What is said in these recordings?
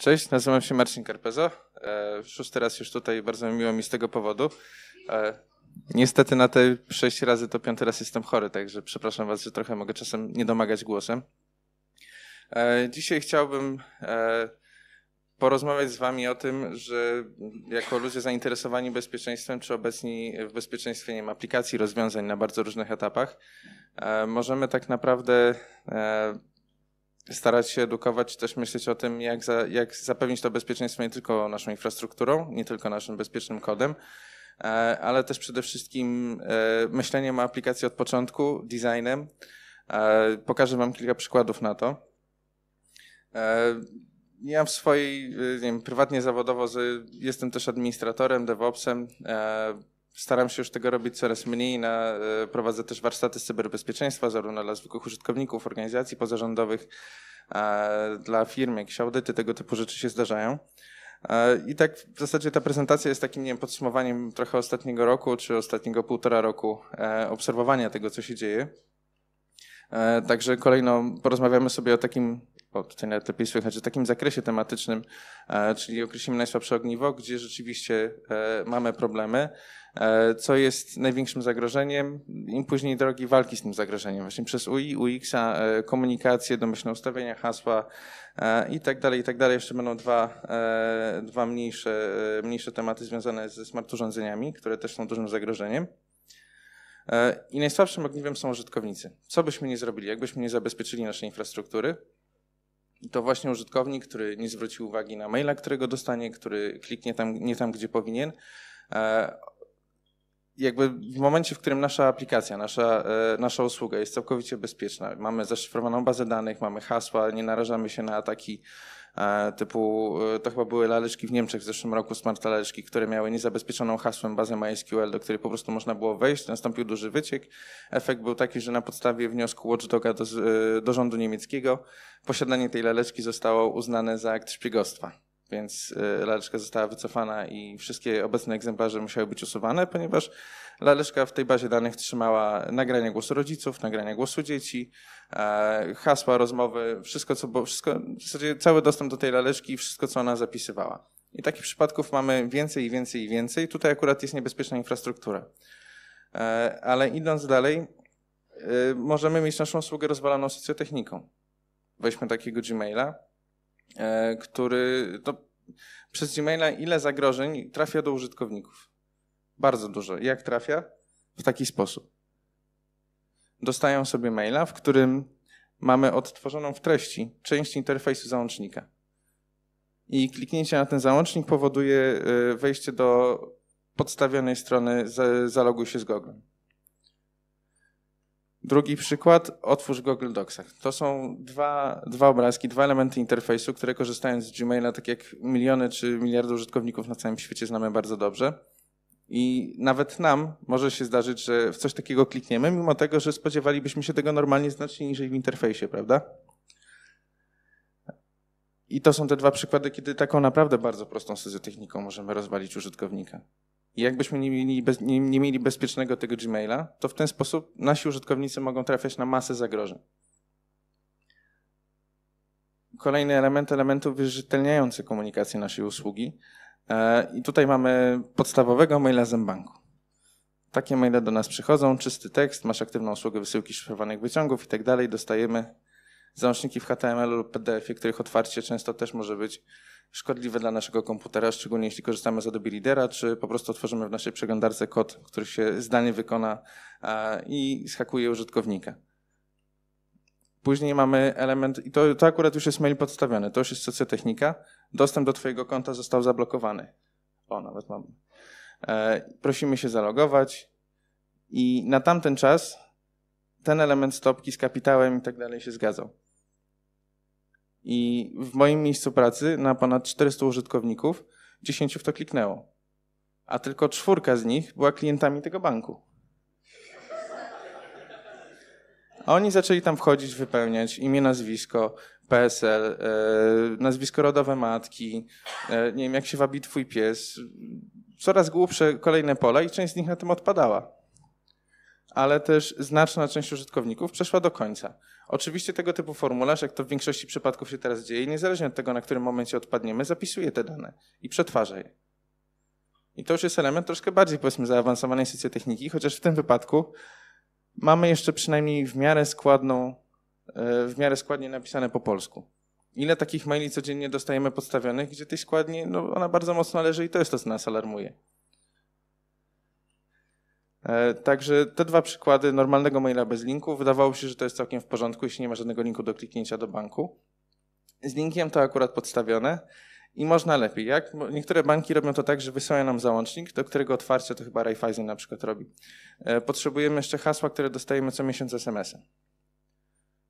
Cześć, nazywam się Marcin Carpezo. E, szósty raz już tutaj, bardzo miło mi z tego powodu. E, niestety na te sześć razy to piąty raz jestem chory, także przepraszam Was, że trochę mogę czasem nie domagać głosem. E, dzisiaj chciałbym porozmawiać z Wami o tym, że jako ludzie zainteresowani bezpieczeństwem, czy obecni w bezpieczeństwie nie ma aplikacji, rozwiązań na bardzo różnych etapach, możemy tak naprawdę starać się edukować, też myśleć o tym, jak, za, jak zapewnić to bezpieczeństwo nie tylko naszą infrastrukturą, nie tylko naszym bezpiecznym kodem, e, ale też przede wszystkim e, myśleniem o aplikacji od początku, designem. E, pokażę Wam kilka przykładów na to. Ja w swojej, nie wiem, prywatnie zawodowo jestem też administratorem, DevOpsem. Staram się już tego robić coraz mniej. Na, e, prowadzę też warsztaty z cyberbezpieczeństwa, zarówno dla zwykłych użytkowników, organizacji pozarządowych, dla firm, jakieś audyty, tego typu rzeczy się zdarzają. E, I tak w zasadzie ta prezentacja jest takim nie wiem, podsumowaniem trochę ostatniego roku, czy ostatniego półtora roku e, obserwowania tego, co się dzieje. Także kolejno porozmawiamy sobie o takim o, tutaj lepiej słychać, w takim zakresie tematycznym, e, czyli określimy najsłabsze ogniwo, gdzie rzeczywiście e, mamy problemy, e, co jest największym zagrożeniem, im później drogi walki z tym zagrożeniem, właśnie przez UI, UX-a, komunikację, domyślne ustawienia, hasła i tak dalej, i tak dalej. Jeszcze będą dwa, dwa mniejsze, mniejsze tematy związane ze smart urządzeniami, które też są dużym zagrożeniem. I najsłabszym ogniwem są użytkownicy. Co byśmy nie zrobili, jakbyśmy nie zabezpieczyli naszej infrastruktury, to właśnie użytkownik, który nie zwrócił uwagi na maila, którego dostanie, który kliknie tam, nie tam, gdzie powinien. E, jakby w momencie, w którym nasza aplikacja, nasza, e, nasza usługa jest całkowicie bezpieczna, mamy zaszyfrowaną bazę danych, mamy hasła, nie narażamy się na ataki E, typu e, to chyba były laleczki w Niemczech w zeszłym roku, smart laleczki, które miały niezabezpieczoną hasłem bazę MySQL, do której po prostu można było wejść, nastąpił duży wyciek. Efekt był taki, że na podstawie wniosku Watchdoga do, e, do rządu niemieckiego posiadanie tej laleczki zostało uznane za akt szpiegostwa. Więc laleczka została wycofana i wszystkie obecne egzemplarze musiały być usuwane, ponieważ Laleszka w tej bazie danych trzymała nagrania głosu rodziców, nagrania głosu dzieci, e, hasła, rozmowy, wszystko, co było, wszystko, w zasadzie cały dostęp do tej laleszki i wszystko, co ona zapisywała. I takich przypadków mamy więcej i więcej i więcej. Tutaj akurat jest niebezpieczna infrastruktura. E, ale idąc dalej, e, możemy mieć naszą usługę rozwalaną socjotechniką. Weźmy takiego Gmaila, który to no, przez Gmaila ile zagrożeń trafia do użytkowników. Bardzo dużo. Jak trafia? W taki sposób. Dostają sobie maila, w którym mamy odtworzoną w treści część interfejsu załącznika. I kliknięcie na ten załącznik powoduje y, wejście do podstawionej strony zaloguj się z Google. Drugi przykład, otwórz Google Docsach. To są dwa, dwa obrazki, dwa elementy interfejsu, które korzystając z Gmaila, tak jak miliony czy miliardy użytkowników na całym świecie znamy bardzo dobrze i nawet nam może się zdarzyć, że w coś takiego klikniemy, mimo tego, że spodziewalibyśmy się tego normalnie znacznie niżej w interfejsie, prawda? I to są te dwa przykłady, kiedy taką naprawdę bardzo prostą techniką możemy rozwalić użytkownika. I jakbyśmy nie mieli, bez, nie, nie mieli bezpiecznego tego Gmaila, to w ten sposób nasi użytkownicy mogą trafiać na masę zagrożeń. Kolejny element elementów wyrzetelniający komunikację naszej usługi E, I tutaj mamy podstawowego maila Zembanku. Takie maile do nas przychodzą, czysty tekst, masz aktywną usługę wysyłki szyfrowanych wyciągów i tak dalej. Dostajemy załączniki w HTML lub PDF-ie, których otwarcie często też może być szkodliwe dla naszego komputera, szczególnie jeśli korzystamy z Adobe Readera, czy po prostu otworzymy w naszej przeglądarce kod, który się zdalnie wykona e, i schakuje użytkownika. Później mamy element, i to, to akurat już jest mail podstawiony, to już jest CC Technika. Dostęp do Twojego konta został zablokowany. O, nawet mam. E, prosimy się zalogować i na tamten czas ten element stopki z kapitałem i tak dalej się zgadzał. I w moim miejscu pracy na ponad 400 użytkowników 10 w to kliknęło, a tylko czwórka z nich była klientami tego banku. A oni zaczęli tam wchodzić, wypełniać imię, nazwisko, PSL, e, nazwisko rodowe matki, e, nie wiem, jak się wabi twój pies. Coraz głupsze kolejne pola i część z nich na tym odpadała. Ale też znaczna część użytkowników przeszła do końca. Oczywiście tego typu formularz, jak to w większości przypadków się teraz dzieje, niezależnie od tego, na którym momencie odpadniemy, zapisuje te dane i przetwarza je. I to już jest element troszkę bardziej, powiedzmy, zaawansowanej techniki, chociaż w tym wypadku mamy jeszcze przynajmniej w miarę składną, e, w miarę składnie napisane po polsku. Ile takich maili codziennie dostajemy podstawionych, gdzie tej składni, no ona bardzo mocno leży i to jest to, co nas alarmuje. E, także te dwa przykłady normalnego maila bez linku, wydawało się, że to jest całkiem w porządku, jeśli nie ma żadnego linku do kliknięcia do banku. Z linkiem to akurat podstawione i można lepiej. Jak? niektóre banki robią to tak, że wysyłają nam załącznik, do którego otwarcie to chyba Raiffeisen na przykład robi. E, potrzebujemy jeszcze hasła, które dostajemy co miesiąc SMS-em.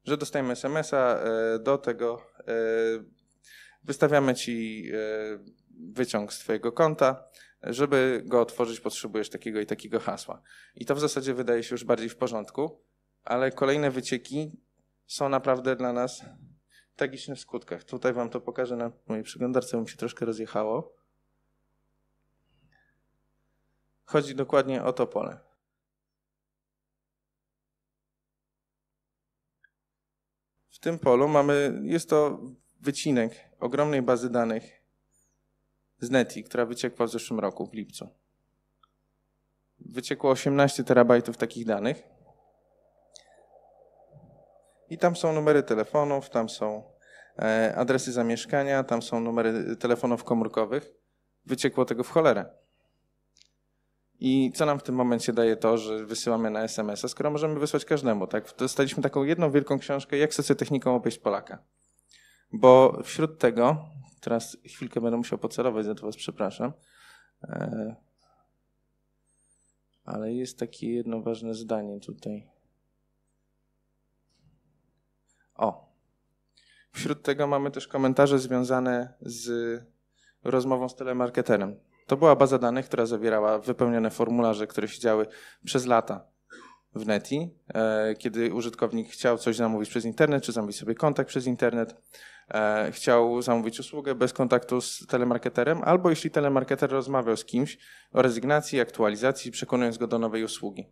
Że dostajemy SMS-a e, do tego, e, wystawiamy ci wyciąg z twojego konta, żeby go otworzyć potrzebujesz takiego i takiego hasła. I to w zasadzie wydaje się już bardziej w porządku, ale kolejne wycieki są naprawdę dla nas tragicznych skutkach. Tutaj wam to pokażę na mojej przeglądarce, bo mi się troszkę rozjechało. Chodzi dokładnie o to pole. W tym polu mamy, jest to wycinek ogromnej bazy danych z Neti, która wyciekła w zeszłym roku, w lipcu. Wyciekło 18 terabajtów takich danych. I tam są numery telefonów, tam są E, adresy zamieszkania, tam są numery telefonów komórkowych. Wyciekło tego w cholerę. I co nam w tym momencie daje to, że wysyłamy na SMS-a, skoro możemy wysłać każdemu, tak? Dostaliśmy taką jedną wielką książkę, jak socjotechniką opieść Polaka. Bo wśród tego, teraz chwilkę będę musiał pocelować, za to was przepraszam, e, ale jest takie jedno ważne zdanie tutaj. O, Wśród tego mamy też komentarze związane z rozmową z telemarketerem. To była baza danych, która zawierała wypełnione formularze, które się działy przez lata w neti, e, kiedy użytkownik chciał coś zamówić przez internet, czy zamówić sobie kontakt przez internet, e, chciał zamówić usługę bez kontaktu z telemarketerem, albo jeśli telemarketer rozmawiał z kimś o rezygnacji, aktualizacji, przekonując go do nowej usługi.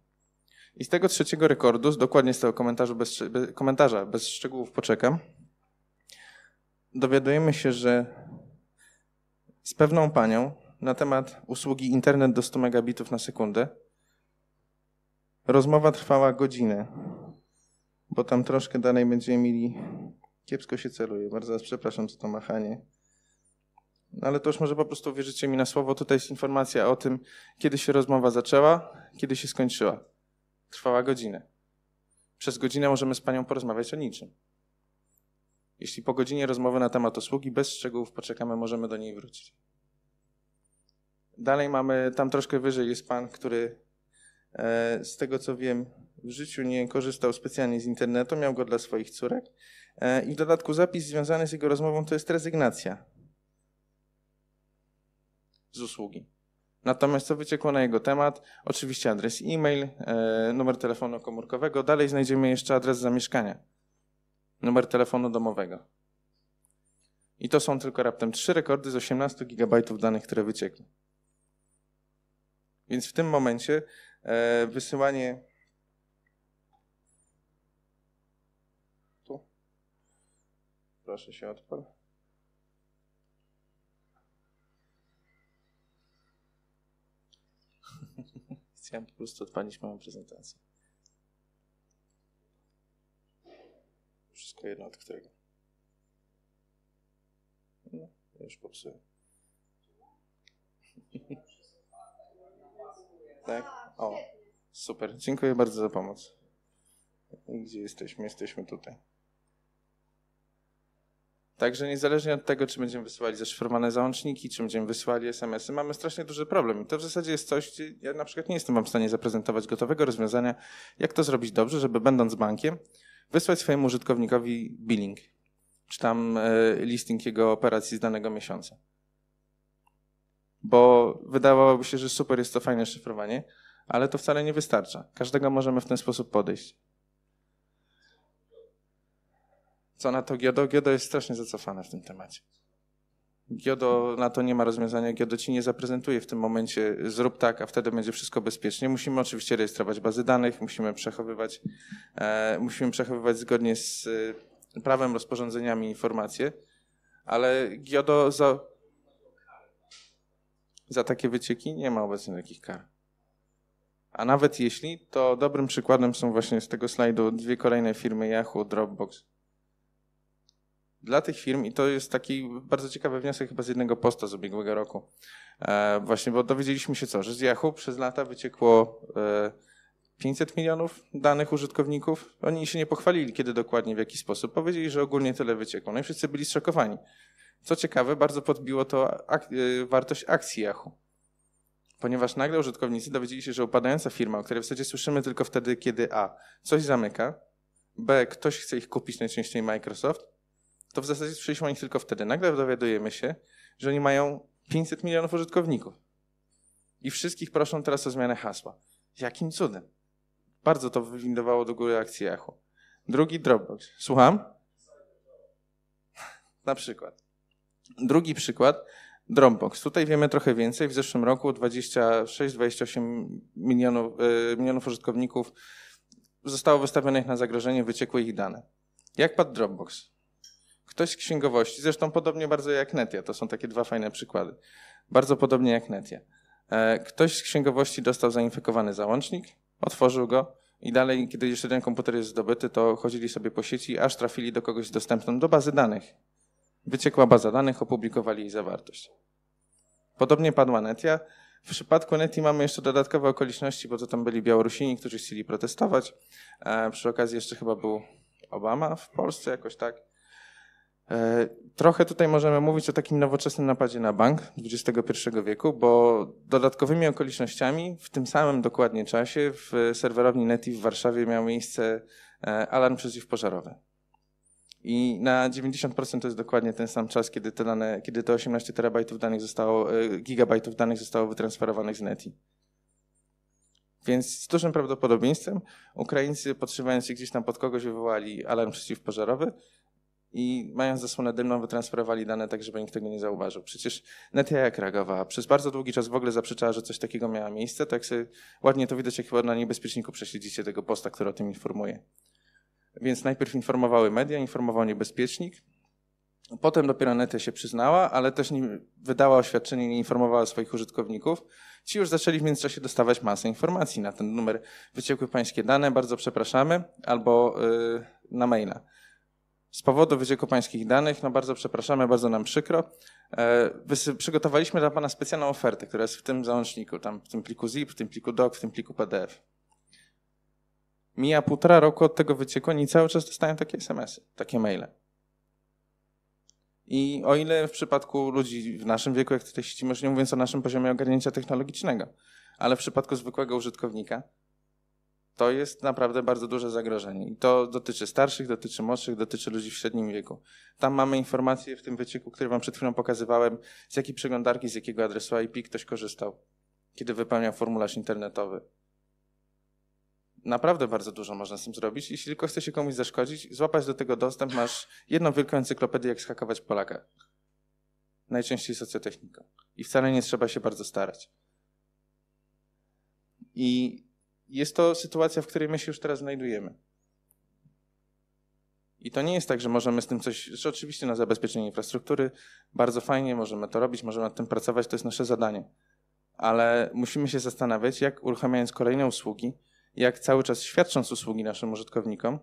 I z tego trzeciego rekordu, dokładnie z tego komentarza bez, komentarza, bez szczegółów poczekam, dowiadujemy się, że z pewną panią na temat usługi internet do 100 megabitów na sekundę rozmowa trwała godzinę, bo tam troszkę dalej będziemy mieli. Kiepsko się celuje, bardzo was przepraszam za to machanie. No ale to już może po prostu wierzycie mi na słowo. Tutaj jest informacja o tym, kiedy się rozmowa zaczęła, kiedy się skończyła. Trwała godzinę. Przez godzinę możemy z panią porozmawiać o niczym. Jeśli po godzinie rozmowy na temat usługi bez szczegółów poczekamy, możemy do niej wrócić. Dalej mamy, tam troszkę wyżej jest pan, który e, z tego co wiem w życiu nie korzystał specjalnie z internetu, miał go dla swoich córek. E, I w dodatku zapis związany z jego rozmową to jest rezygnacja z usługi. Natomiast co wyciekło na jego temat? Oczywiście adres e-mail, e, numer telefonu komórkowego. Dalej znajdziemy jeszcze adres zamieszkania numer telefonu domowego. I to są tylko raptem 3 rekordy z 18 GB danych, które wyciekły. Więc w tym momencie e, wysyłanie. Tu. Proszę się odpal. Chciałem po prostu odpalić moją prezentację. Wszystko jedno od którego. No, już popsułem. tak? O, super. Dziękuję bardzo za pomoc. Gdzie jesteśmy? Jesteśmy tutaj. Także niezależnie od tego, czy będziemy wysyłali zaszifrowane załączniki, czy będziemy wysyłali SMS-y, mamy strasznie duży problem. I to w zasadzie jest coś, gdzie ja na przykład nie jestem wam w stanie zaprezentować gotowego rozwiązania, jak to zrobić dobrze, żeby będąc bankiem, wysłać swojemu użytkownikowi billing, czy tam e, listing jego operacji z danego miesiąca. Bo wydawałoby się, że super jest to fajne szyfrowanie, ale to wcale nie wystarcza. Każdego możemy w ten sposób podejść. Co na to GIODO? GIODO jest strasznie zacofane w tym temacie. GIODO na to nie ma rozwiązania, GIODO ci nie zaprezentuje w tym momencie, zrób tak, a wtedy będzie wszystko bezpiecznie. Musimy oczywiście rejestrować bazy danych, musimy przechowywać, e, musimy przechowywać zgodnie z e, prawem, rozporządzeniami informacje, ale GIODO za, za takie wycieki nie ma obecnie takich kar. A nawet jeśli, to dobrym przykładem są właśnie z tego slajdu dwie kolejne firmy Yahoo, Dropbox, dla tych firm, i to jest taki bardzo ciekawy wniosek chyba z jednego posta z ubiegłego roku, e, właśnie, bo dowiedzieliśmy się co, że z Yahoo przez lata wyciekło e, 500 milionów danych użytkowników. Oni się nie pochwalili, kiedy dokładnie, w jaki sposób. Powiedzieli, że ogólnie tyle wyciekło. No i wszyscy byli zszokowani. Co ciekawe, bardzo podbiło to ak e, wartość akcji Yahoo. Ponieważ nagle użytkownicy dowiedzieli się, że upadająca firma, o której w zasadzie słyszymy tylko wtedy, kiedy A. coś zamyka, B. ktoś chce ich kupić, najczęściej Microsoft, to w zasadzie słyszeliśmy o nich tylko wtedy. Nagle dowiadujemy się, że oni mają 500 milionów użytkowników. I wszystkich proszą teraz o zmianę hasła. Jakim cudem? Bardzo to wywindowało do góry akcję Yahoo. Drugi Dropbox. Słucham? Na przykład. Drugi przykład. Dropbox. Tutaj wiemy trochę więcej. W zeszłym roku 26-28 milionów, yy, milionów użytkowników zostało wystawionych na zagrożenie, wyciekły ich dane. Jak padł Dropbox? Ktoś z księgowości, zresztą podobnie bardzo jak Netia, to są takie dwa fajne przykłady, bardzo podobnie jak Netia. E, ktoś z księgowości dostał zainfekowany załącznik, otworzył go i dalej, kiedy jeszcze ten komputer jest zdobyty, to chodzili sobie po sieci, aż trafili do kogoś dostępną do bazy danych. Wyciekła baza danych, opublikowali jej zawartość. Podobnie padła Netia. W przypadku Neti mamy jeszcze dodatkowe okoliczności, bo to tam byli Białorusini, którzy chcieli protestować. E, przy okazji jeszcze chyba był Obama w Polsce jakoś tak. E, trochę tutaj możemy mówić o takim nowoczesnym napadzie na bank XXI wieku, bo dodatkowymi okolicznościami w tym samym dokładnie czasie w serwerowni Neti w Warszawie miał miejsce e, alarm przeciwpożarowy. I na 90% to jest dokładnie ten sam czas, kiedy te, dane, kiedy te 18 terabajtów danych zostało, e, gigabajtów danych zostało wytransferowanych z Neti. Więc z dużym prawdopodobieństwem Ukraińcy, podtrzymając się gdzieś tam pod kogoś, wywołali alarm przeciwpożarowy, i mając zasłonę dymną wytransferowali dane tak, żeby nikt tego nie zauważył. Przecież Netia jak reagowała? Przez bardzo długi czas w ogóle zaprzeczała, że coś takiego miało miejsce, tak sobie ładnie to widać, jak chyba na niebezpieczniku prześledzicie tego posta, który o tym informuje. Więc najpierw informowały media, informował niebezpiecznik, Potem dopiero Netia się przyznała, ale też nie wydała oświadczenie, nie informowała swoich użytkowników. Ci już zaczęli w międzyczasie dostawać masę informacji na ten numer. Wyciekły pańskie dane, bardzo przepraszamy, albo yy, na maila. Z powodu wycieku Pańskich Danych, no bardzo przepraszamy, bardzo nam przykro. E, przygotowaliśmy dla Pana specjalną ofertę, która jest w tym załączniku, tam w tym pliku zip, w tym pliku doc, w tym pliku pdf. Mija półtora roku od tego wycieku, oni cały czas dostają takie smsy, takie maile. I o ile w przypadku ludzi w naszym wieku, jak tutaj siedzimy, już nie mówiąc o naszym poziomie ogarnięcia technologicznego, ale w przypadku zwykłego użytkownika, to jest naprawdę bardzo duże zagrożenie. I to dotyczy starszych, dotyczy młodszych, dotyczy ludzi w średnim wieku. Tam mamy informacje w tym wycieku, który wam przed chwilą pokazywałem, z jakiej przeglądarki, z jakiego adresu IP ktoś korzystał, kiedy wypełniał formularz internetowy. Naprawdę bardzo dużo można z tym zrobić. Jeśli tylko chce się komuś zaszkodzić, złapać do tego dostęp, masz jedną wielką encyklopedię, jak skakować Polaka. Najczęściej socjotechniką. I wcale nie trzeba się bardzo starać. I jest to sytuacja, w której my się już teraz znajdujemy. I to nie jest tak, że możemy z tym coś, że oczywiście na zabezpieczenie infrastruktury bardzo fajnie możemy to robić, możemy nad tym pracować, to jest nasze zadanie. Ale musimy się zastanawiać, jak uruchamiając kolejne usługi, jak cały czas świadcząc usługi naszym użytkownikom,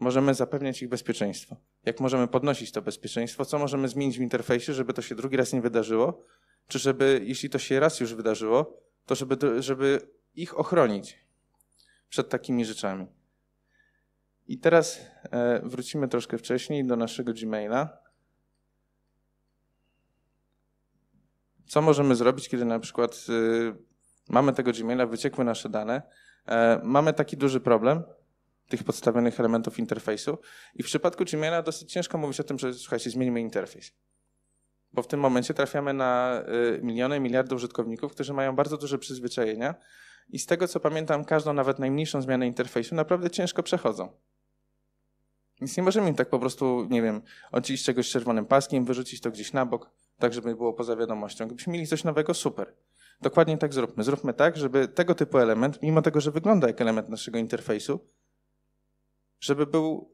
możemy zapewniać ich bezpieczeństwo. Jak możemy podnosić to bezpieczeństwo, co możemy zmienić w interfejsie, żeby to się drugi raz nie wydarzyło, czy żeby, jeśli to się raz już wydarzyło, to żeby, żeby ich ochronić przed takimi rzeczami. I teraz e, wrócimy troszkę wcześniej do naszego Gmaila. Co możemy zrobić, kiedy na przykład e, mamy tego Gmaila, wyciekły nasze dane, e, mamy taki duży problem tych podstawionych elementów interfejsu i w przypadku Gmaila dosyć ciężko mówić o tym, że słuchajcie, zmienimy interfejs. Bo w tym momencie trafiamy na miliony, miliardy użytkowników, którzy mają bardzo duże przyzwyczajenia i z tego co pamiętam, każdą, nawet najmniejszą zmianę interfejsu naprawdę ciężko przechodzą. Więc nie możemy im tak po prostu, nie wiem, odcić czegoś czerwonym paskiem, wyrzucić to gdzieś na bok, tak żeby było poza wiadomością. Gdybyśmy mieli coś nowego, super. Dokładnie tak zróbmy. Zróbmy tak, żeby tego typu element, mimo tego, że wygląda jak element naszego interfejsu, żeby był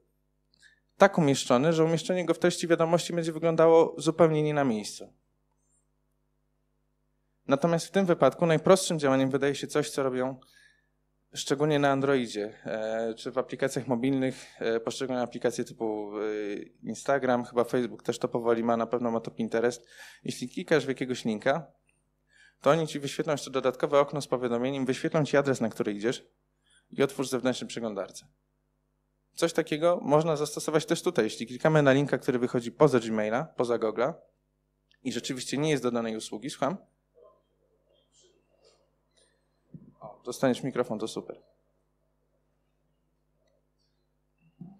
tak umieszczony, że umieszczenie go w treści wiadomości będzie wyglądało zupełnie nie na miejscu. Natomiast w tym wypadku najprostszym działaniem wydaje się coś, co robią szczególnie na Androidzie, e, czy w aplikacjach mobilnych, e, poszczególne aplikacje typu e, Instagram, chyba Facebook też to powoli ma, na pewno ma to Pinterest. Jeśli klikasz w jakiegoś linka, to oni ci wyświetlą jeszcze dodatkowe okno z powiadomieniem, wyświetlą ci adres, na który idziesz i otwórz zewnętrzny przeglądarce. Coś takiego można zastosować też tutaj. Jeśli klikamy na linka, który wychodzi poza Gmaila, poza Google'a i rzeczywiście nie jest dodanej usługi, słucham, dostaniesz mikrofon, to super.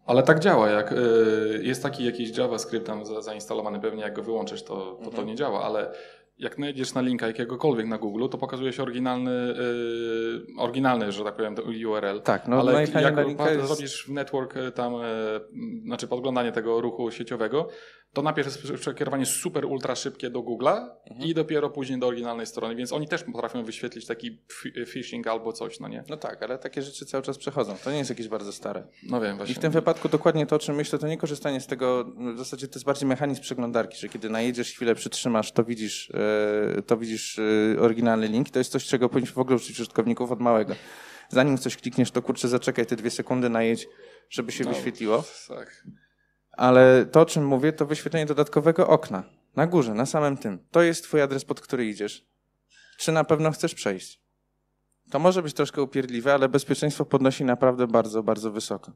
Ale tak działa, jak y, jest taki jakiś JavaScript tam zainstalowany, pewnie jak go wyłączysz, to to, mhm. to nie działa, ale jak znajdziesz na linka jakiegokolwiek na Google, to pokazuje się oryginalny, y, oryginalny że tak powiem, URL. Tak, no ale jak, jak jest... zrobisz network y, tam, yy, znaczy podglądanie tego ruchu sieciowego, to najpierw jest przekierowanie super ultra szybkie do Google'a mhm. i dopiero później do oryginalnej strony, więc oni też potrafią wyświetlić taki phishing albo coś, no nie? No tak, ale takie rzeczy cały czas przechodzą. To nie jest jakieś bardzo stare. No wiem, właśnie. I w tym wypadku dokładnie to, o czym myślę, to nie korzystanie z tego, w zasadzie to jest bardziej mechanizm przeglądarki, że kiedy najedziesz chwilę, przytrzymasz, to widzisz, e, to widzisz e, oryginalny link. To jest coś, czego powinniśmy w ogóle uczyć użytkowników od małego. Zanim coś klikniesz, to kurczę, zaczekaj te dwie sekundy, najedź, żeby się no, wyświetliło. Tak. Ale to, o czym mówię, to wyświetlenie dodatkowego okna. Na górze, na samym tym. To jest twój adres, pod który idziesz. Czy na pewno chcesz przejść? To może być troszkę upierdliwe, ale bezpieczeństwo podnosi naprawdę bardzo, bardzo wysoko.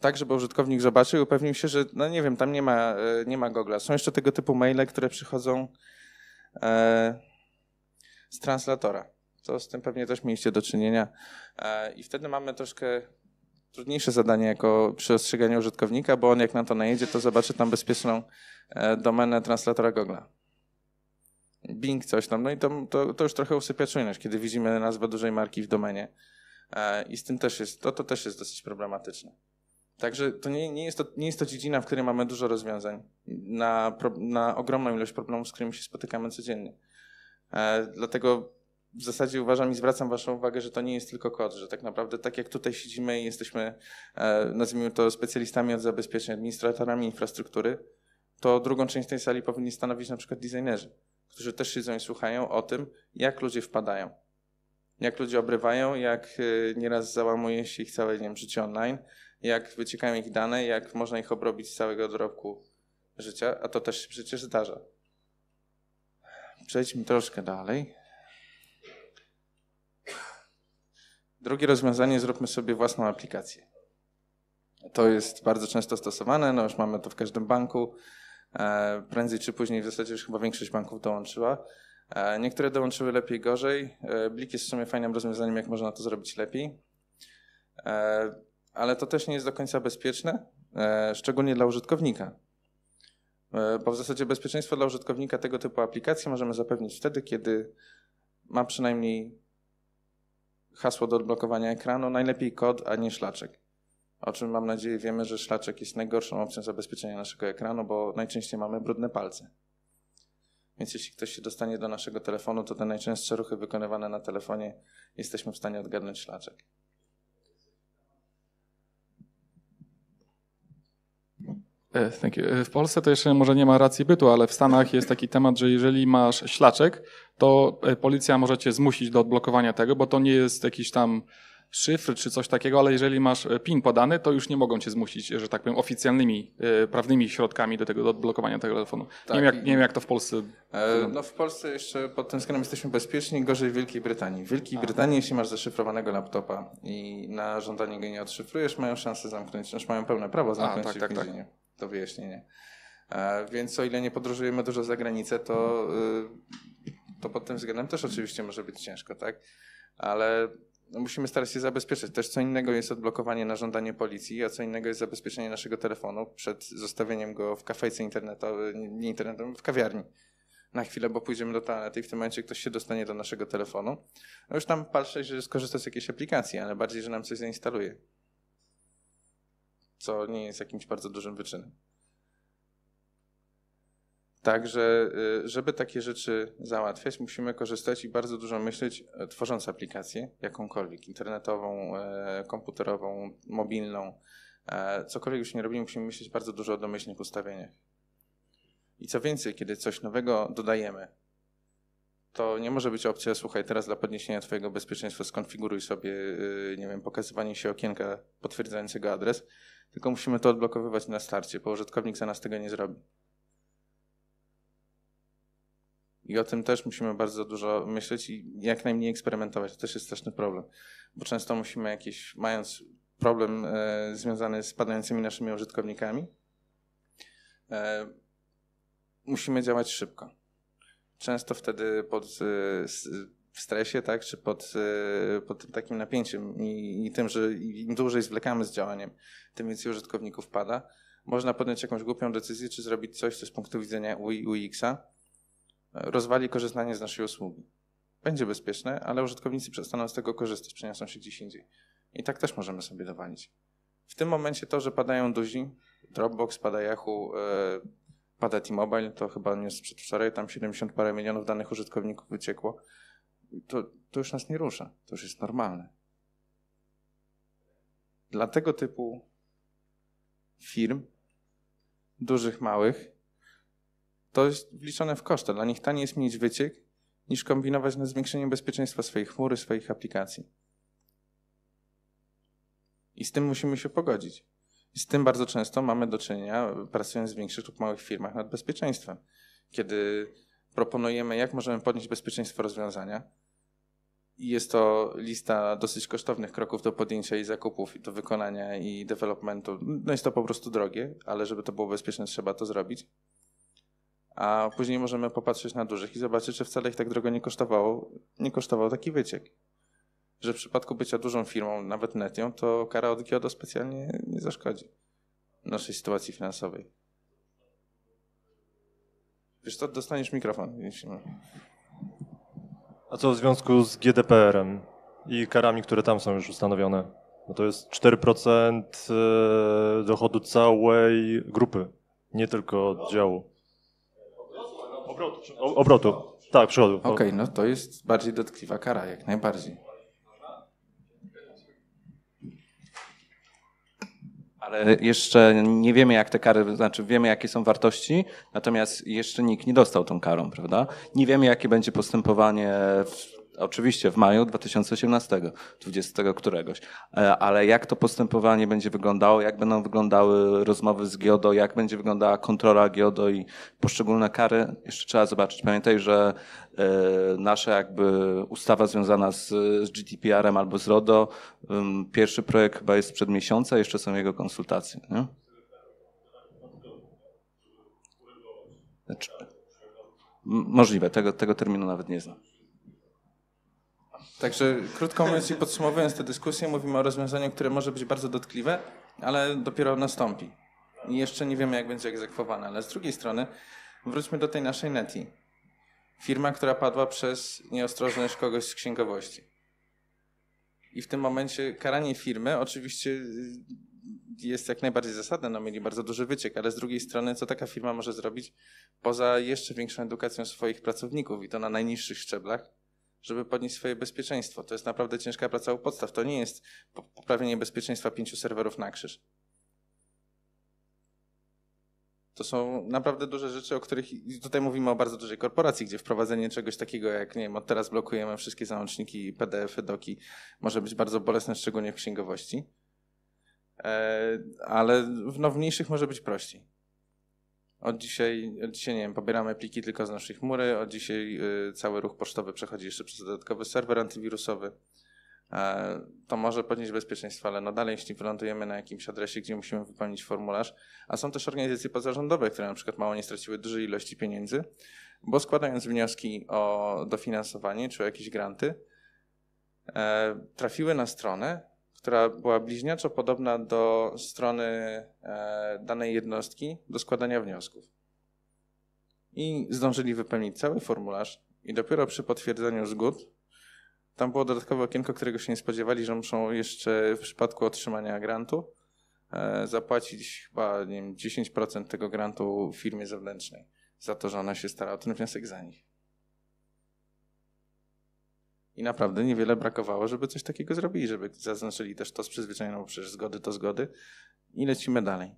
Tak, żeby użytkownik zobaczył i upewnił się, że, no nie wiem, tam nie ma, e, nie ma Google'a. Są jeszcze tego typu maile, które przychodzą e, z translatora. To z tym pewnie też mieliście do czynienia. E, I wtedy mamy troszkę trudniejsze zadanie jako przy ostrzeganiu użytkownika, bo on jak na to najedzie, to zobaczy tam bezpieczną e, domenę translatora Google, Bing coś tam, no i to, to, to już trochę usypia czujność, kiedy widzimy nazwę dużej marki w domenie. E, I z tym też jest, to, to też jest dosyć problematyczne. Także to nie, nie, jest to nie jest to dziedzina, w której mamy dużo rozwiązań na, na ogromną ilość problemów, z którymi się spotykamy codziennie. E, dlatego w zasadzie uważam i zwracam Waszą uwagę, że to nie jest tylko kod, że tak naprawdę tak jak tutaj siedzimy i jesteśmy, e, nazwijmy to specjalistami od zabezpieczeń, administratorami infrastruktury, to drugą część tej sali powinni stanowić na przykład designerzy, którzy też siedzą i słuchają o tym, jak ludzie wpadają, jak ludzie obrywają, jak e, nieraz załamuje się ich całe nie wiem, życie online, jak wyciekają ich dane, jak można ich obrobić z całego dorobku życia, a to też się przecież zdarza. Przejdźmy troszkę dalej. Drugie rozwiązanie, zróbmy sobie własną aplikację. To jest bardzo często stosowane, no już mamy to w każdym banku. E, prędzej czy później w zasadzie już chyba większość banków dołączyła. E, niektóre dołączyły lepiej, gorzej. E, Blik jest w sumie fajnym rozwiązaniem, jak można to zrobić lepiej. Ale to też nie jest do końca bezpieczne, szczególnie dla użytkownika. Bo w zasadzie bezpieczeństwo dla użytkownika tego typu aplikacji możemy zapewnić wtedy, kiedy ma przynajmniej hasło do odblokowania ekranu, najlepiej kod, a nie szlaczek. O czym mam nadzieję wiemy, że szlaczek jest najgorszą opcją zabezpieczenia naszego ekranu, bo najczęściej mamy brudne palce. Więc jeśli ktoś się dostanie do naszego telefonu, to te najczęstsze ruchy wykonywane na telefonie jesteśmy w stanie odgadnąć szlaczek. E, e, w Polsce to jeszcze może nie ma racji bytu, ale w Stanach jest taki temat, że jeżeli masz ślaczek, to e, policja może cię zmusić do odblokowania tego, bo to nie jest jakiś tam szyfr czy coś takiego, ale jeżeli masz PIN podany, to już nie mogą cię zmusić, że tak powiem, oficjalnymi, prawnymi środkami do tego, do odblokowania tego telefonu. Tak. Nie, wiem tak, jak, nie wiem jak to w Polsce. E, no w Polsce jeszcze pod tym względem jesteśmy bezpieczni, gorzej w Wielkiej Brytanii. W Wielkiej A. Brytanii, jeśli masz zaszyfrowanego laptopa i na żądanie go nie odszyfrujesz, mają szansę zamknąć, znaczy mają pełne prawo zamknąć A, tak, tak, tak, tak to wyjaśnienie. E, więc o ile nie podróżujemy dużo za granicę, to, y, to pod tym względem też oczywiście może być ciężko, tak? Ale musimy starać się zabezpieczyć. Też co innego jest odblokowanie na żądanie policji, a co innego jest zabezpieczenie naszego telefonu przed zostawieniem go w kafejce internetowej, nie internetowej, w kawiarni. Na chwilę, bo pójdziemy do toalety i w tym momencie ktoś się dostanie do naszego telefonu. No już tam patrzeć, że skorzysta z jakiejś aplikacji, ale bardziej, że nam coś zainstaluje co nie jest jakimś bardzo dużym wyczynem. Także, y, żeby takie rzeczy załatwiać, musimy korzystać i bardzo dużo myśleć, e, tworząc aplikację jakąkolwiek, internetową, e, komputerową, mobilną. E, cokolwiek już nie robimy, musimy myśleć bardzo dużo o domyślnych ustawieniach. I co więcej, kiedy coś nowego dodajemy, to nie może być opcja, słuchaj, teraz dla podniesienia Twojego bezpieczeństwa skonfiguruj sobie, y, nie wiem, pokazywanie się okienka potwierdzającego adres, tylko musimy to odblokowywać na starcie, bo użytkownik za nas tego nie zrobi. I o tym też musimy bardzo dużo myśleć i jak najmniej eksperymentować. To też jest straszny problem, bo często musimy jakieś, mając problem e, związany z padającymi naszymi użytkownikami, e, musimy działać szybko. Często wtedy pod, e, w stresie, tak, czy pod, e, pod tym takim napięciem i, i tym, że im dłużej zwlekamy z działaniem, tym więcej użytkowników pada, można podjąć jakąś głupią decyzję, czy zrobić coś, co z punktu widzenia UX-a e, rozwali korzystanie z naszej usługi. Będzie bezpieczne, ale użytkownicy przestaną z tego korzystać, przeniosą się gdzieś indziej. I tak też możemy sobie dowalić. W tym momencie to, że padają duzi, Dropbox, pada Yahoo, e, pada T-Mobile, to chyba nie jest przedwczoraj, tam 70 parę milionów danych użytkowników wyciekło to, to już nas nie rusza, to już jest normalne. Dla tego typu firm, dużych, małych, to jest wliczone w koszty. Dla nich taniej jest mieć wyciek, niż kombinować nad zwiększeniem bezpieczeństwa swojej chmury, swoich aplikacji. I z tym musimy się pogodzić. I z tym bardzo często mamy do czynienia, pracując w większych lub małych firmach, nad bezpieczeństwem. Kiedy proponujemy, jak możemy podnieść bezpieczeństwo rozwiązania. I jest to lista dosyć kosztownych kroków do podjęcia i zakupów, i do wykonania, i developmentu. No jest to po prostu drogie, ale żeby to było bezpieczne, trzeba to zrobić. A później możemy popatrzeć na dużych i zobaczyć, że wcale ich tak drogo nie kosztowało, nie kosztował taki wyciek. Że w przypadku bycia dużą firmą, nawet netią, to kara od GIODO specjalnie nie zaszkodzi naszej sytuacji finansowej. Wiesz co, dostaniesz mikrofon. Jeśli... A co w związku z GDPR-em i karami, które tam są już ustanowione? No to jest 4% e, dochodu całej grupy, nie tylko działu. Obrotu. obrotu. Tak, przychodu. Okej, okay, no to jest bardziej dotkliwa kara, jak najbardziej. ale jeszcze nie wiemy, jak te kary, znaczy wiemy, jakie są wartości, natomiast jeszcze nikt nie dostał tą karą, prawda? Nie wiemy, jakie będzie postępowanie w Oczywiście w maju 2018, 20 któregoś. E, ale jak to postępowanie będzie wyglądało, jak będą wyglądały rozmowy z GIODO, jak będzie wyglądała kontrola GIODO i poszczególne kary, jeszcze trzeba zobaczyć. Pamiętaj, że e, nasza jakby ustawa związana z, GDPR-em albo z RODO, pierwszy projekt chyba jest przed miesiąca, jeszcze są jego konsultacje. Nie? Znaczy, możliwe, tego, tego terminu nawet nie znam. Także krótko mówiąc i podsumowując tę dyskusję, mówimy o rozwiązaniu, które może być bardzo dotkliwe, ale dopiero nastąpi. I jeszcze nie wiemy, jak będzie egzekwowane. Ale z drugiej strony wróćmy do tej naszej Neti. Firma, która padła przez nieostrożność kogoś z księgowości. I w tym momencie karanie firmy oczywiście jest jak najbardziej zasadne, no mieli bardzo duży wyciek, ale z drugiej strony co taka firma może zrobić poza jeszcze większą edukacją swoich pracowników i to na najniższych szczeblach, żeby podnieść swoje bezpieczeństwo. To jest naprawdę ciężka praca u podstaw. To nie jest poprawienie bezpieczeństwa pięciu serwerów na krzyż. To są naprawdę duże rzeczy, o których tutaj mówimy o bardzo dużej korporacji, gdzie wprowadzenie czegoś takiego jak, nie wiem, od teraz blokujemy wszystkie załączniki, PDF-y, doki, może być bardzo bolesne, szczególnie w księgowości. E, ale no, w mniejszych może być prościej. Od dzisiaj, od dzisiaj, nie wiem, pobieramy pliki tylko z naszej chmury, od dzisiaj y, cały ruch pocztowy przechodzi jeszcze przez dodatkowy serwer antywirusowy. E, to może podnieść bezpieczeństwo, ale no dalej, jeśli wylądujemy na jakimś adresie, gdzie musimy wypełnić formularz, a są też organizacje pozarządowe, które na przykład mało nie straciły dużej ilości pieniędzy, bo składając wnioski o dofinansowanie czy o jakieś granty, e, trafiły na stronę, która była bliźniaczo podobna do strony e, danej jednostki do składania wniosków. I zdążyli wypełnić cały formularz i dopiero przy potwierdzeniu zgód tam było dodatkowe okienko, którego się nie spodziewali, że muszą jeszcze w przypadku otrzymania grantu e, zapłacić chyba nie wiem, 10% tego grantu firmie zewnętrznej za to, że ona się stara o ten wniosek za nich. I naprawdę niewiele brakowało, żeby coś takiego zrobili, żeby zaznaczyli też to z przyzwyczajeniem, bo przecież zgody to zgody i lecimy dalej.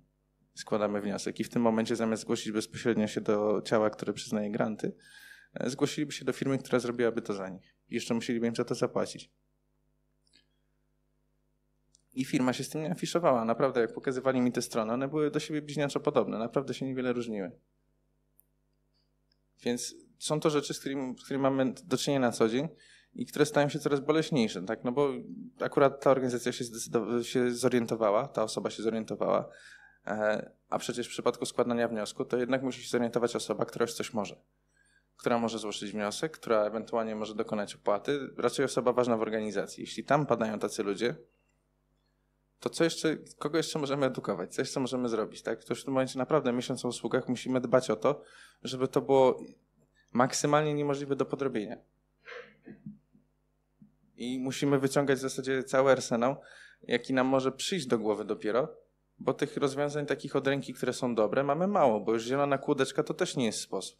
Składamy wniosek i w tym momencie zamiast zgłosić bezpośrednio się do ciała, które przyznaje granty, e, zgłosiliby się do firmy, która zrobiłaby to za nich. Jeszcze musieliby im za to zapłacić. I firma się z tym nie afiszowała. Naprawdę, jak pokazywali mi te strony, one były do siebie bliźniaczo podobne. Naprawdę się niewiele różniły. Więc są to rzeczy, z którymi, z którymi mamy do czynienia na co dzień i które stają się coraz boleśniejsze, tak? No bo akurat ta organizacja się, się zorientowała, ta osoba się zorientowała, e, a przecież w przypadku składania wniosku to jednak musi się zorientować osoba, która już coś może. Która może złożyć wniosek, która ewentualnie może dokonać opłaty, raczej osoba ważna w organizacji. Jeśli tam padają tacy ludzie, to co jeszcze, kogo jeszcze możemy edukować, co jeszcze możemy zrobić, tak? To już w tym momencie naprawdę myśląc o usługach musimy dbać o to, żeby to było maksymalnie niemożliwe do podrobienia i musimy wyciągać w zasadzie cały arsenał, jaki nam może przyjść do głowy dopiero, bo tych rozwiązań takich od ręki, które są dobre, mamy mało, bo już zielona kłódeczka to też nie jest sposób.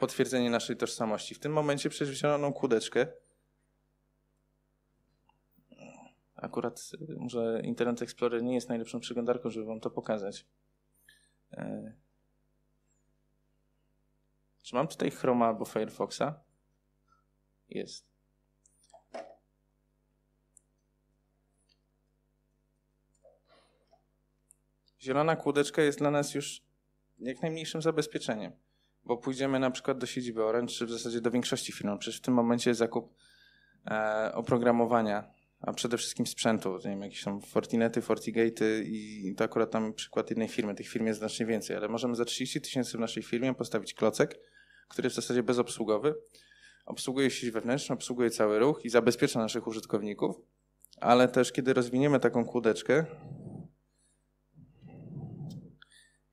Potwierdzenie naszej tożsamości. W tym momencie przecież zieloną kłódeczkę akurat może Internet Explorer nie jest najlepszą przeglądarką, żeby wam to pokazać. E, czy mam tutaj Chroma albo Firefoxa? Jest. zielona kłódeczka jest dla nas już jak najmniejszym zabezpieczeniem, bo pójdziemy na przykład do siedziby Orange, czy w zasadzie do większości firm. Przecież w tym momencie zakup e, oprogramowania, a przede wszystkim sprzętu, nie wiem, jakieś tam Fortinety, Fortigate'y i to akurat tam przykład jednej firmy, tych firm jest znacznie więcej, ale możemy za 30 tysięcy w naszej firmie postawić klocek, który jest w zasadzie bezobsługowy, obsługuje sieć wewnętrzną, obsługuje cały ruch i zabezpiecza naszych użytkowników, ale też kiedy rozwiniemy taką kłódeczkę,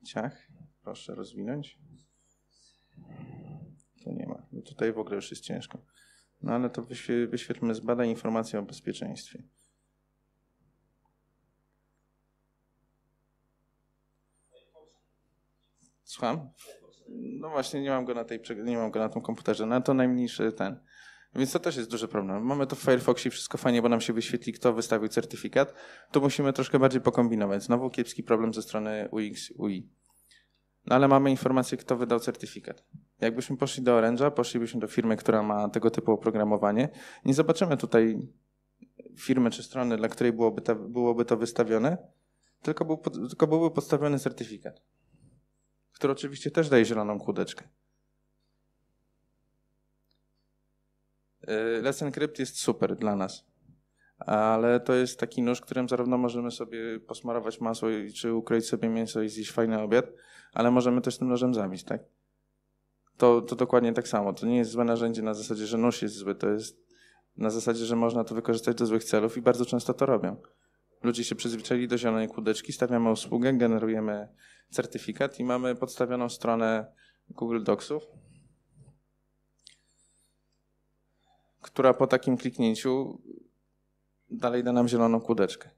Ciach, proszę rozwinąć. To nie ma, no tutaj w ogóle już jest ciężko. No ale to wyświetlmy z badań informacje o bezpieczeństwie. Słucham? No właśnie, nie mam go na tej, nie mam go na tym komputerze. Na no to najmniejszy ten. Więc to też jest duży problem. Mamy to w Firefoxie, wszystko fajnie, bo nam się wyświetli, kto wystawił certyfikat. Tu musimy troszkę bardziej pokombinować. Znowu kiepski problem ze strony UX, UI. No ale mamy informację, kto wydał certyfikat. Jakbyśmy poszli do Orange'a, poszlibyśmy do firmy, która ma tego typu oprogramowanie, nie zobaczymy tutaj firmy czy strony, dla której byłoby to, byłoby to wystawione, tylko, był, tylko byłby podstawiony certyfikat, który oczywiście też daje zieloną chudeczkę. Y, Let's Encrypt jest super dla nas, ale to jest taki nóż, którym zarówno możemy sobie posmarować masło, czy ukryć sobie mięso i zjeść fajny obiad, ale możemy też tym nożem zamić, tak? To, to dokładnie tak samo. To nie jest złe narzędzie na zasadzie, że nóż jest zły, to jest na zasadzie, że można to wykorzystać do złych celów i bardzo często to robią. Ludzie się przyzwyczaili do zielonej kudeczki, stawiamy usługę, generujemy certyfikat i mamy podstawioną stronę Google Docsów, która po takim kliknięciu dalej da nam zieloną kudeczkę.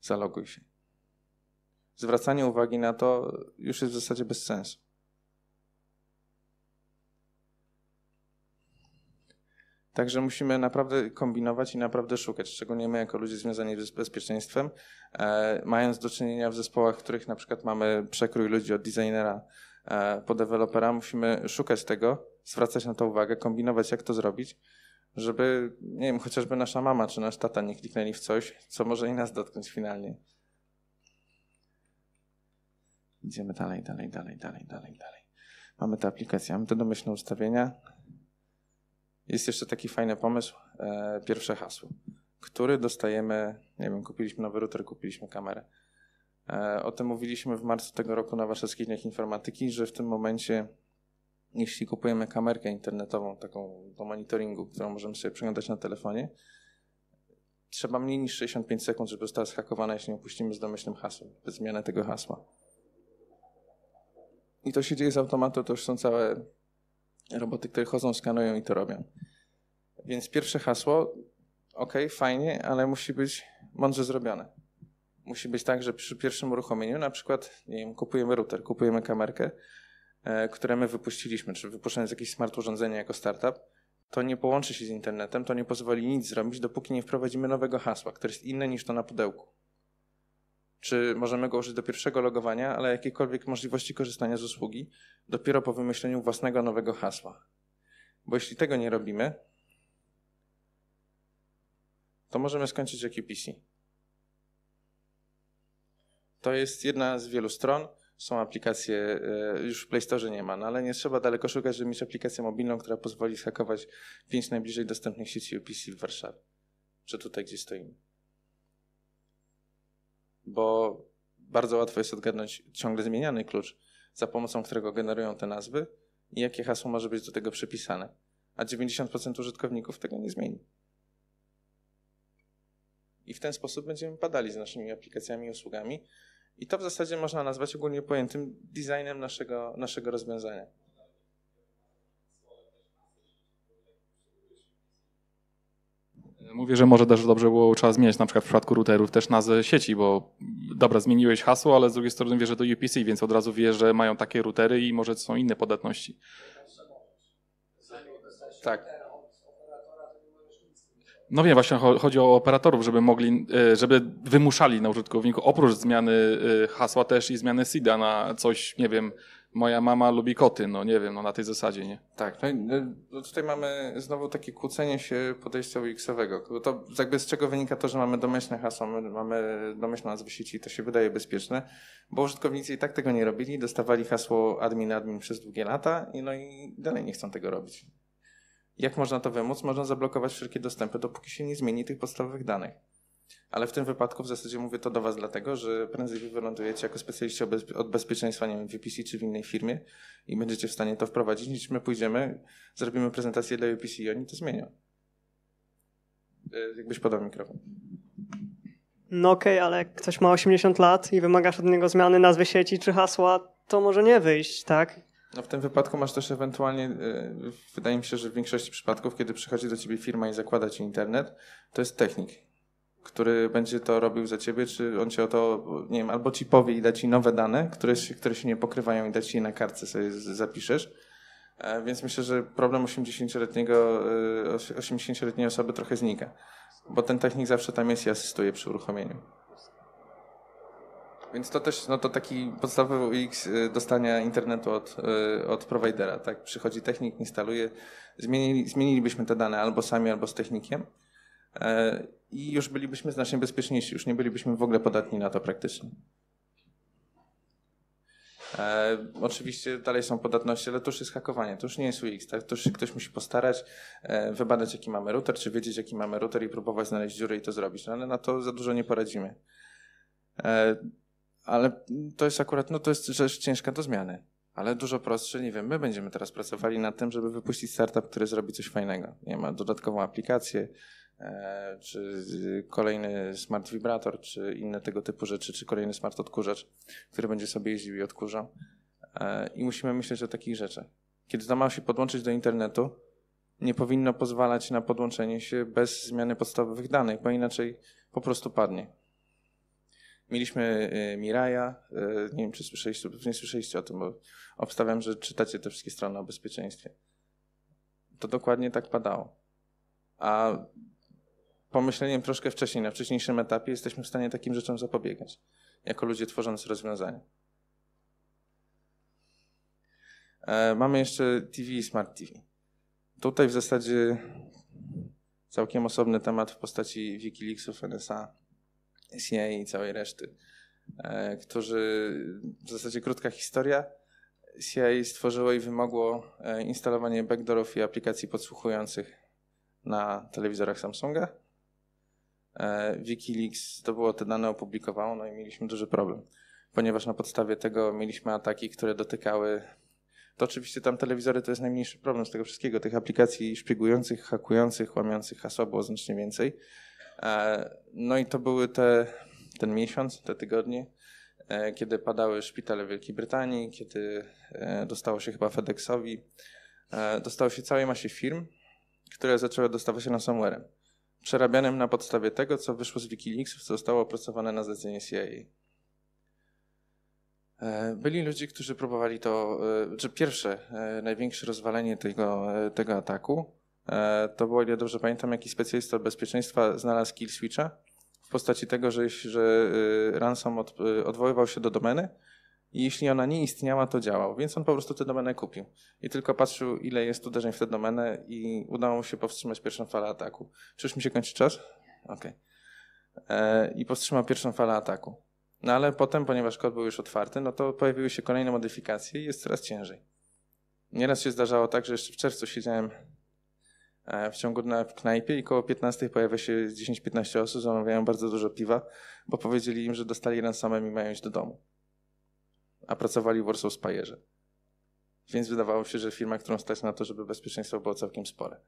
Zaloguj się. Zwracanie uwagi na to już jest w zasadzie bez sensu. Także musimy naprawdę kombinować i naprawdę szukać, szczególnie my jako ludzie związani z bezpieczeństwem, e, mając do czynienia w zespołach, w których na przykład mamy przekrój ludzi od designera e, po dewelopera, musimy szukać tego, zwracać na to uwagę, kombinować jak to zrobić, żeby, nie wiem, chociażby nasza mama czy nasz tata nie kliknęli w coś, co może i nas dotknąć finalnie. Idziemy dalej, dalej, dalej, dalej, dalej, dalej. Mamy tę aplikację, mamy te domyślne ustawienia. Jest jeszcze taki fajny pomysł, e, pierwsze hasło, który dostajemy, nie wiem, kupiliśmy nowy router, kupiliśmy kamerę. E, o tym mówiliśmy w marcu tego roku na Warszawskich Dniach Informatyki, że w tym momencie jeśli kupujemy kamerkę internetową, taką do monitoringu, którą możemy sobie przeglądać na telefonie, trzeba mniej niż 65 sekund, żeby została zhakowana, jeśli ją puścimy z domyślnym hasłem, bez zmiany tego hasła. I to się dzieje z automatu, to już są całe roboty, które chodzą, skanują i to robią. Więc pierwsze hasło, ok, fajnie, ale musi być mądrze zrobione. Musi być tak, że przy pierwszym uruchomieniu, na przykład, nie wiem, kupujemy router, kupujemy kamerkę, E, które my wypuściliśmy, czy wypuszczając jakieś smart urządzenie jako startup, to nie połączy się z internetem, to nie pozwoli nic zrobić, dopóki nie wprowadzimy nowego hasła, które jest inne niż to na pudełku. Czy możemy go użyć do pierwszego logowania, ale jakiekolwiek możliwości korzystania z usługi dopiero po wymyśleniu własnego nowego hasła. Bo jeśli tego nie robimy, to możemy skończyć jak UPC. To jest jedna z wielu stron są aplikacje, e, już w Play Store nie ma, no ale nie trzeba daleko szukać, żeby mieć aplikację mobilną, która pozwoli hakować, pięć najbliżej dostępnych sieci UPC w Warszawie, czy tutaj, gdzie stoimy. Bo bardzo łatwo jest odgadnąć ciągle zmieniany klucz, za pomocą którego generują te nazwy i jakie hasło może być do tego przypisane. A 90% użytkowników tego nie zmieni. I w ten sposób będziemy padali z naszymi aplikacjami i usługami, i to w zasadzie można nazwać ogólnie pojętym designem naszego, naszego rozwiązania. Mówię, że może też dobrze było trzeba zmieniać na przykład w przypadku routerów też nazwę sieci, bo dobra, zmieniłeś hasło, ale z drugiej strony wiesz, że to UPC, więc od razu wiesz, że mają takie routery i może są inne podatności. Tak. No wiem, właśnie chodzi o operatorów, żeby mogli, e, żeby wymuszali na użytkowniku oprócz zmiany e, hasła też i zmiany SIDA na coś, nie wiem, moja mama lubi koty, no nie wiem, no na tej zasadzie, nie? Tak, no, no, no tutaj mamy znowu takie kłócenie się podejścia UX-owego. To jakby z czego wynika to, że mamy domyślne hasła, mamy domyślną nazwę sieci, to się wydaje bezpieczne, bo użytkownicy i tak tego nie robili, dostawali hasło admin, admin przez długie lata i no i dalej nie chcą tego robić. Jak można to wymóc? Można zablokować wszelkie dostępy, dopóki się nie zmieni tych podstawowych danych. Ale w tym wypadku w zasadzie mówię to do Was dlatego, że prędzej Wy wylądujecie jako specjaliści od bezpieczeństwa, nie wiem, w UPC czy w innej firmie i będziecie w stanie to wprowadzić, niż my pójdziemy, zrobimy prezentację dla UPC i oni to zmienią. E, jakbyś podał mikrofon. No okej, okay, ale jak ktoś ma 80 lat i wymagasz od niego zmiany nazwy sieci czy hasła, to może nie wyjść, tak? No w tym wypadku masz też ewentualnie, e, wydaje mi się, że w większości przypadków, kiedy przychodzi do ciebie firma i zakłada ci internet, to jest technik, który będzie to robił za ciebie, czy on ci o to, nie wiem, albo ci powie i da ci nowe dane, które się, które się nie pokrywają i da ci je na kartce sobie zapiszesz. E, więc myślę, że problem 80-letniego, 80-letniej e, osoby trochę znika, bo ten technik zawsze tam jest i asystuje przy uruchomieniu. Więc to też, no to taki podstawowy UX y, dostania internetu od, y, od providera, tak? Przychodzi technik, instaluje, zmienili, zmienilibyśmy te dane albo sami, albo z technikiem e, i już bylibyśmy znacznie bezpieczniejsi, już nie bylibyśmy w ogóle podatni na to praktycznie. E, oczywiście dalej są podatności, ale to już jest hakowanie, to już nie jest UX, tak? to już ktoś musi postarać, e, wybadać jaki mamy router, czy wiedzieć jaki mamy router i próbować znaleźć dziurę i to zrobić, no ale na to za dużo nie poradzimy. E, ale to jest akurat, no to jest rzecz ciężka do zmiany. Ale dużo prostsze, nie wiem, my będziemy teraz pracowali nad tym, żeby wypuścić startup, który zrobi coś fajnego. Nie ma dodatkową aplikację, e, czy kolejny smart vibrator, czy inne tego typu rzeczy, czy kolejny smart odkurzacz, który będzie sobie jeździł i odkurzał. E, I musimy myśleć o takich rzeczach. Kiedy to ma się podłączyć do internetu, nie powinno pozwalać na podłączenie się bez zmiany podstawowych danych, bo inaczej po prostu padnie. Mieliśmy y, Miraja, y, nie wiem czy słyszeliście, nie słyszeliście o tym, bo obstawiam, że czytacie te wszystkie strony o bezpieczeństwie. To dokładnie tak padało. A pomyśleniem troszkę wcześniej, na wcześniejszym etapie, jesteśmy w stanie takim rzeczom zapobiegać, jako ludzie tworząc rozwiązania. E, mamy jeszcze TV i Smart TV. Tutaj w zasadzie całkiem osobny temat w postaci Wikileaksów, NSA, CIA i całej reszty, e, którzy w zasadzie krótka historia. CIA stworzyło i wymogło e, instalowanie backdoorów i aplikacji podsłuchujących na telewizorach Samsunga. E, Wikileaks to było te dane opublikowało, no i mieliśmy duży problem, ponieważ na podstawie tego mieliśmy ataki, które dotykały. To oczywiście tam telewizory to jest najmniejszy problem z tego wszystkiego. Tych aplikacji szpiegujących, hakujących, łamiących hasła było znacznie więcej. E, no i to były te, ten miesiąc, te tygodnie, e, kiedy padały szpitale Wielkiej Brytanii, kiedy e, dostało się chyba FedExowi, dostało się całej masie firm, które zaczęły dostawać się na ransomwarem, przerabianym na podstawie tego, co wyszło z WikiLeaks, co zostało opracowane na zlecenie CIA. Byli ludzie, którzy próbowali to, że pierwsze, największe rozwalenie tego, tego ataku E, to było, ile dobrze pamiętam, jakiś specjalista od bezpieczeństwa znalazł kill switcha w postaci tego, że, że y, ransom od, y, odwoływał się do domeny i jeśli ona nie istniała, to działał. Więc on po prostu tę domenę kupił i tylko patrzył, ile jest uderzeń w tę domenę i udało mu się powstrzymać pierwszą falę ataku. Czy już mi się kończy czas? Okej. Okay. E, I powstrzymał pierwszą falę ataku. No ale potem, ponieważ kod był już otwarty, no to pojawiły się kolejne modyfikacje i jest coraz ciężej. Nieraz się zdarzało tak, że jeszcze w czerwcu siedziałem E, w ciągu dnia w knajpie i koło 15 pojawia się 10-15 osób, zamawiają bardzo dużo piwa, bo powiedzieli im, że dostali ransamem i mają iść do domu. A pracowali w Warsaw Spajerze. Więc wydawało się, że firma, którą stać na to, żeby bezpieczeństwo było całkiem spore.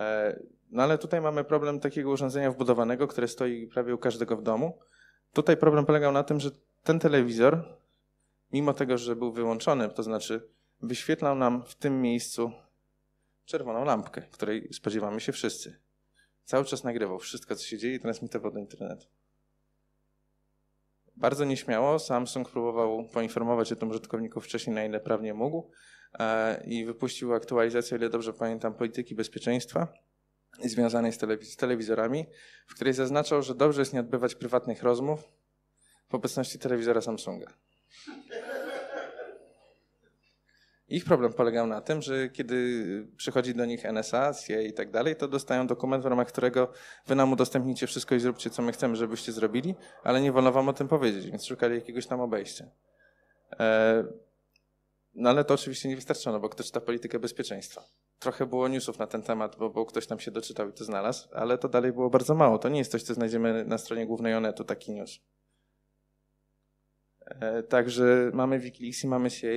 E, no ale tutaj mamy problem takiego urządzenia wbudowanego, które stoi prawie u każdego w domu. Tutaj problem polegał na tym, że ten telewizor, mimo tego, że był wyłączony, to znaczy wyświetlał nam w tym miejscu czerwoną lampkę, której spodziewamy się wszyscy. Cały czas nagrywał wszystko, co się dzieje i transmitował do internetu. Bardzo nieśmiało Samsung próbował poinformować o tym użytkowników wcześniej, na ile prawnie mógł e, i wypuścił aktualizację, o ile dobrze pamiętam, polityki bezpieczeństwa związanej z, telewiz z telewizorami, w której zaznaczał, że dobrze jest nie odbywać prywatnych rozmów w obecności telewizora Samsunga. Ich problem polegał na tym, że kiedy przychodzi do nich NSA, CIA i tak dalej, to dostają dokument, w ramach którego wy nam udostępnicie wszystko i zróbcie, co my chcemy, żebyście zrobili, ale nie wolno wam o tym powiedzieć, więc szukali jakiegoś tam obejścia. E, no ale to oczywiście nie wystarczono, bo ktoś czyta politykę bezpieczeństwa. Trochę było newsów na ten temat, bo, bo, ktoś tam się doczytał i to znalazł, ale to dalej było bardzo mało. To nie jest coś, co znajdziemy na stronie głównej Onetu, taki news. E, także mamy Wikileaks i mamy CIA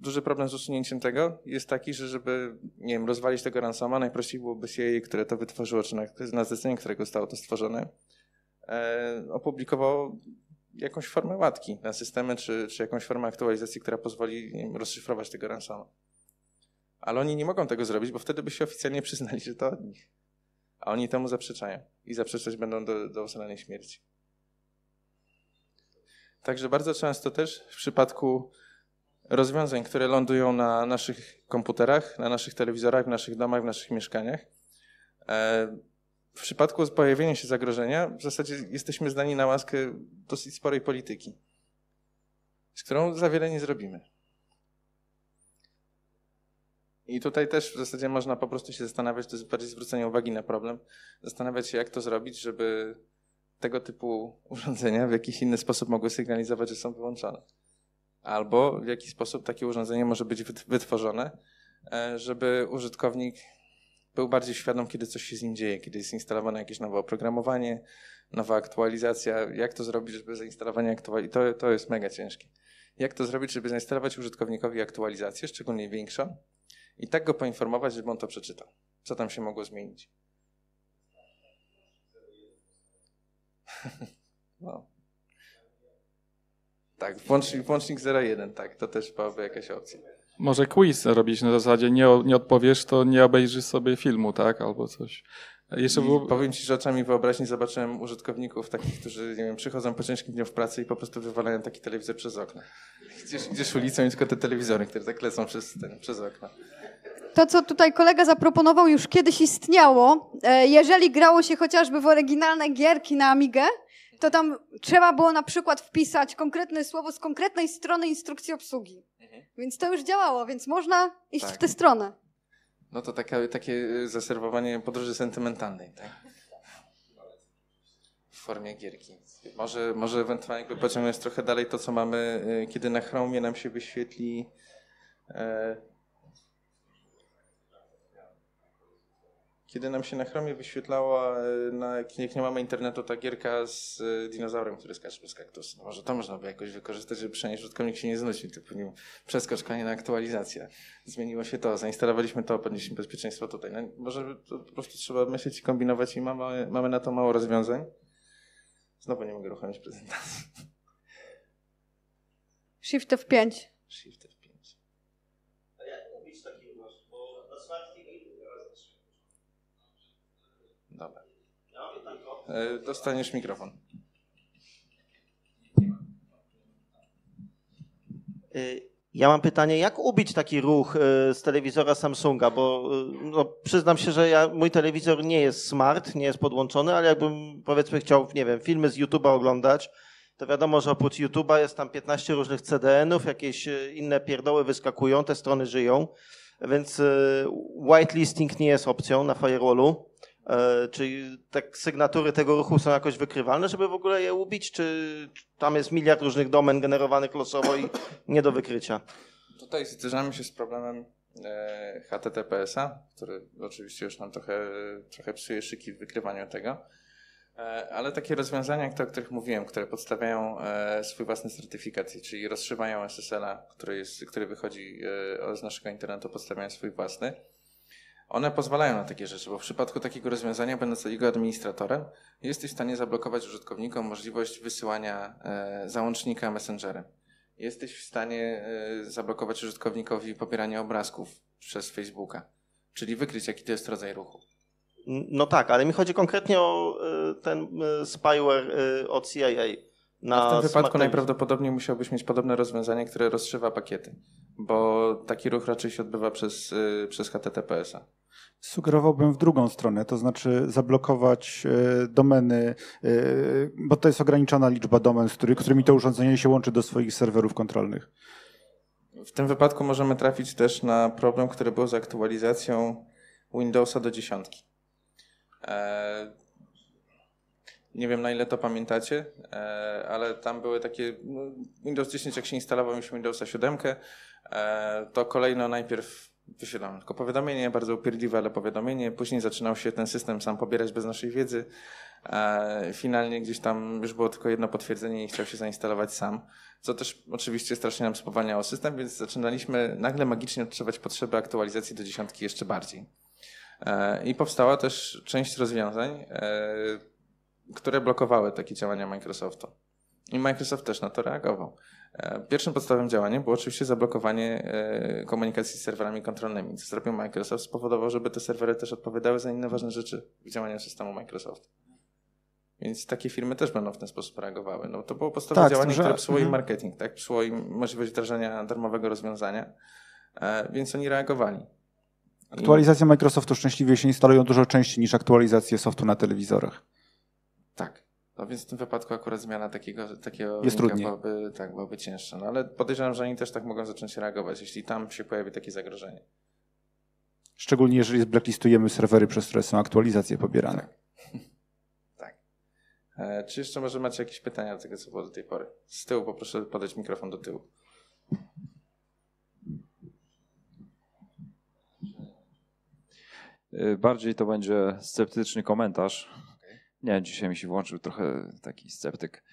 duży problem z usunięciem tego jest taki, że żeby, nie wiem, rozwalić tego ransoma, najprościej byłoby CIA, które to wytworzyło, czy na, na zlecenie którego zostało to stworzone, e, opublikowało jakąś formę łatki na systemy, czy, czy jakąś formę aktualizacji, która pozwoli rozszyfrować tego ransoma. Ale oni nie mogą tego zrobić, bo wtedy by się oficjalnie przyznali, że to od nich. A oni temu zaprzeczają i zaprzeczać będą do, do usalanej śmierci. Także bardzo często też w przypadku rozwiązań, które lądują na naszych komputerach, na naszych telewizorach, w naszych domach, w naszych mieszkaniach. E, w przypadku pojawienia się zagrożenia w zasadzie jesteśmy zdani na łaskę dosyć sporej polityki, z którą za wiele nie zrobimy. I tutaj też w zasadzie można po prostu się zastanawiać, to jest bardziej zwrócenie uwagi na problem, zastanawiać się, jak to zrobić, żeby tego typu urządzenia w jakiś inny sposób mogły sygnalizować, że są wyłączone albo w jaki sposób takie urządzenie może być wytworzone, e, żeby użytkownik był bardziej świadom, kiedy coś się z nim dzieje, kiedy jest instalowane jakieś nowe oprogramowanie, nowa aktualizacja, jak to zrobić, żeby zainstalowanie aktualizacji, to, to jest mega ciężkie. Jak to zrobić, żeby zainstalować użytkownikowi aktualizację, szczególnie większą, i tak go poinformować, żeby on to przeczytał, co tam się mogło zmienić. no. Tak, włącznik, włącznik 01, tak, to też byłaby jakaś opcja. Może quiz robić na zasadzie, nie, nie odpowiesz, to nie obejrzysz sobie filmu, tak, albo coś. Jeszcze było... Powiem ci, że oczami wyobraźni zobaczyłem użytkowników takich, którzy, nie wiem, przychodzą po ciężkim dniu w pracy i po prostu wywalają taki telewizor przez okno. Gdzieś, gdzieś ulicą i tylko te telewizory, które tak lecą przez, ten, przez okno. To, co tutaj kolega zaproponował, już kiedyś istniało. E, jeżeli grało się chociażby w oryginalne gierki na Amigę, to tam trzeba było na przykład wpisać konkretne słowo z konkretnej strony instrukcji obsługi. Mhm. Więc to już działało, więc można iść tak. w tę stronę. No to taka, takie zaserwowanie podróży sentymentalnej, tak? W formie gierki. Może, może ewentualnie jakby pociągnąć trochę dalej to, co mamy, y, kiedy na Chromie nam się wyświetli e, kiedy nam się na Chromie wyświetlała, e, na, jak nie mamy internetu, ta gierka z e, dinozaurem, który skacze przez kaktus. No może to można by jakoś wykorzystać, żeby przynajmniej użytkownik się nie znudził, typu nie przeskocz na aktualizację. Zmieniło się to, zainstalowaliśmy to, podnieśliśmy bezpieczeństwo tutaj. No, może po prostu trzeba myśleć i kombinować i mamy, mamy na to mało rozwiązań. Znowu nie mogę uruchomić prezentacji. Shift F5. Shift F5. Dobra. E, dostaniesz mikrofon. E, ja mam pytanie, jak ubić taki ruch e, z telewizora Samsunga, bo no, przyznam się, że ja, mój telewizor nie jest smart, nie jest podłączony, ale jakbym powiedzmy chciał, nie wiem, filmy z YouTube'a oglądać, to wiadomo, że oprócz YouTube'a jest tam 15 różnych CDN-ów, jakieś inne pierdoły wyskakują, te strony żyją, więc whitelisting nie jest opcją na firewallu. E, czyli tak sygnatury tego ruchu są jakoś wykrywalne, żeby w ogóle je ubić? Czy tam jest miliard różnych domen generowanych losowo i nie do wykrycia? Tutaj zderzamy się z problemem e, HTTPS-a, który oczywiście już nam trochę, trochę psuje szyki w wykrywaniu tego. E, ale takie rozwiązania, o których mówiłem, które podstawiają swój własny certyfikat, czyli rozszywają SSL-a, który, jest, który wychodzi z naszego internetu, podstawiają swój własny one pozwalają na takie rzeczy, bo w przypadku takiego rozwiązania, będąc jego administratorem, jesteś w stanie zablokować użytkownikom możliwość wysyłania e, załącznika messengerem. Jesteś w stanie e, zablokować użytkownikowi pobieranie obrazków przez Facebooka, czyli wykryć, jaki to jest rodzaj ruchu. No tak, ale mi chodzi konkretnie o e, ten spyware od CIA. Na w tym wypadku najprawdopodobniej musiałbyś mieć podobne rozwiązanie, które rozszywa pakiety, bo taki ruch raczej się odbywa przez, przez HTTPS-a. Sugerowałbym w drugą stronę, to znaczy zablokować e, domeny, e, bo to jest ograniczona liczba domen, z którymi to urządzenie się łączy do swoich serwerów kontrolnych. W tym wypadku możemy trafić też na problem, który był z aktualizacją Windowsa do dziesiątki. E, nie wiem na ile to pamiętacie, ale tam były takie. No, Windows 10, jak się instalował, mieliśmy Windowsa 7. To kolejno najpierw wysyłam tylko powiadomienie, bardzo upierdliwe, ale powiadomienie. Później zaczynał się ten system sam pobierać bez naszej wiedzy. E, finalnie gdzieś tam już było tylko jedno potwierdzenie i chciał się zainstalować sam, co też oczywiście strasznie nam spowalniało system, więc zaczynaliśmy nagle magicznie odczuwać potrzebę aktualizacji do dziesiątki jeszcze bardziej. E, I powstała też część rozwiązań, e, które blokowały takie działania Microsoftu. I Microsoft też na to reagował. Pierwszym podstawowym działaniem było oczywiście zablokowanie e, komunikacji z serwerami kontrolnymi. Co zrobił Microsoft, spowodowało, żeby te serwery też odpowiadały za inne ważne rzeczy w działaniu systemu Microsoft. Więc takie firmy też będą w ten sposób reagowały. No to było podstawowe tak, działanie, że... które psuło im mhm. marketing, tak? psuło im możliwość wdrażania darmowego rozwiązania, e, więc oni reagowali. Aktualizacje Microsoftu szczęśliwie się instalują dużo częściej niż aktualizacje softu na telewizorach. Tak. No więc w tym wypadku akurat zmiana takiego, takiego jest Byłaby, tak, byłaby cięższa. No ale podejrzewam, że oni też tak mogą zacząć reagować, jeśli tam się pojawi takie zagrożenie. Szczególnie jeżeli blacklistujemy serwery, przez które są aktualizacje pobierane. Tak. tak. E, czy jeszcze może macie jakieś pytania do tego, co było do tej pory? Z tyłu poproszę podać mikrofon do tyłu. E, bardziej to będzie sceptyczny komentarz nie, dzisiaj mi się włączył trochę taki sceptyk.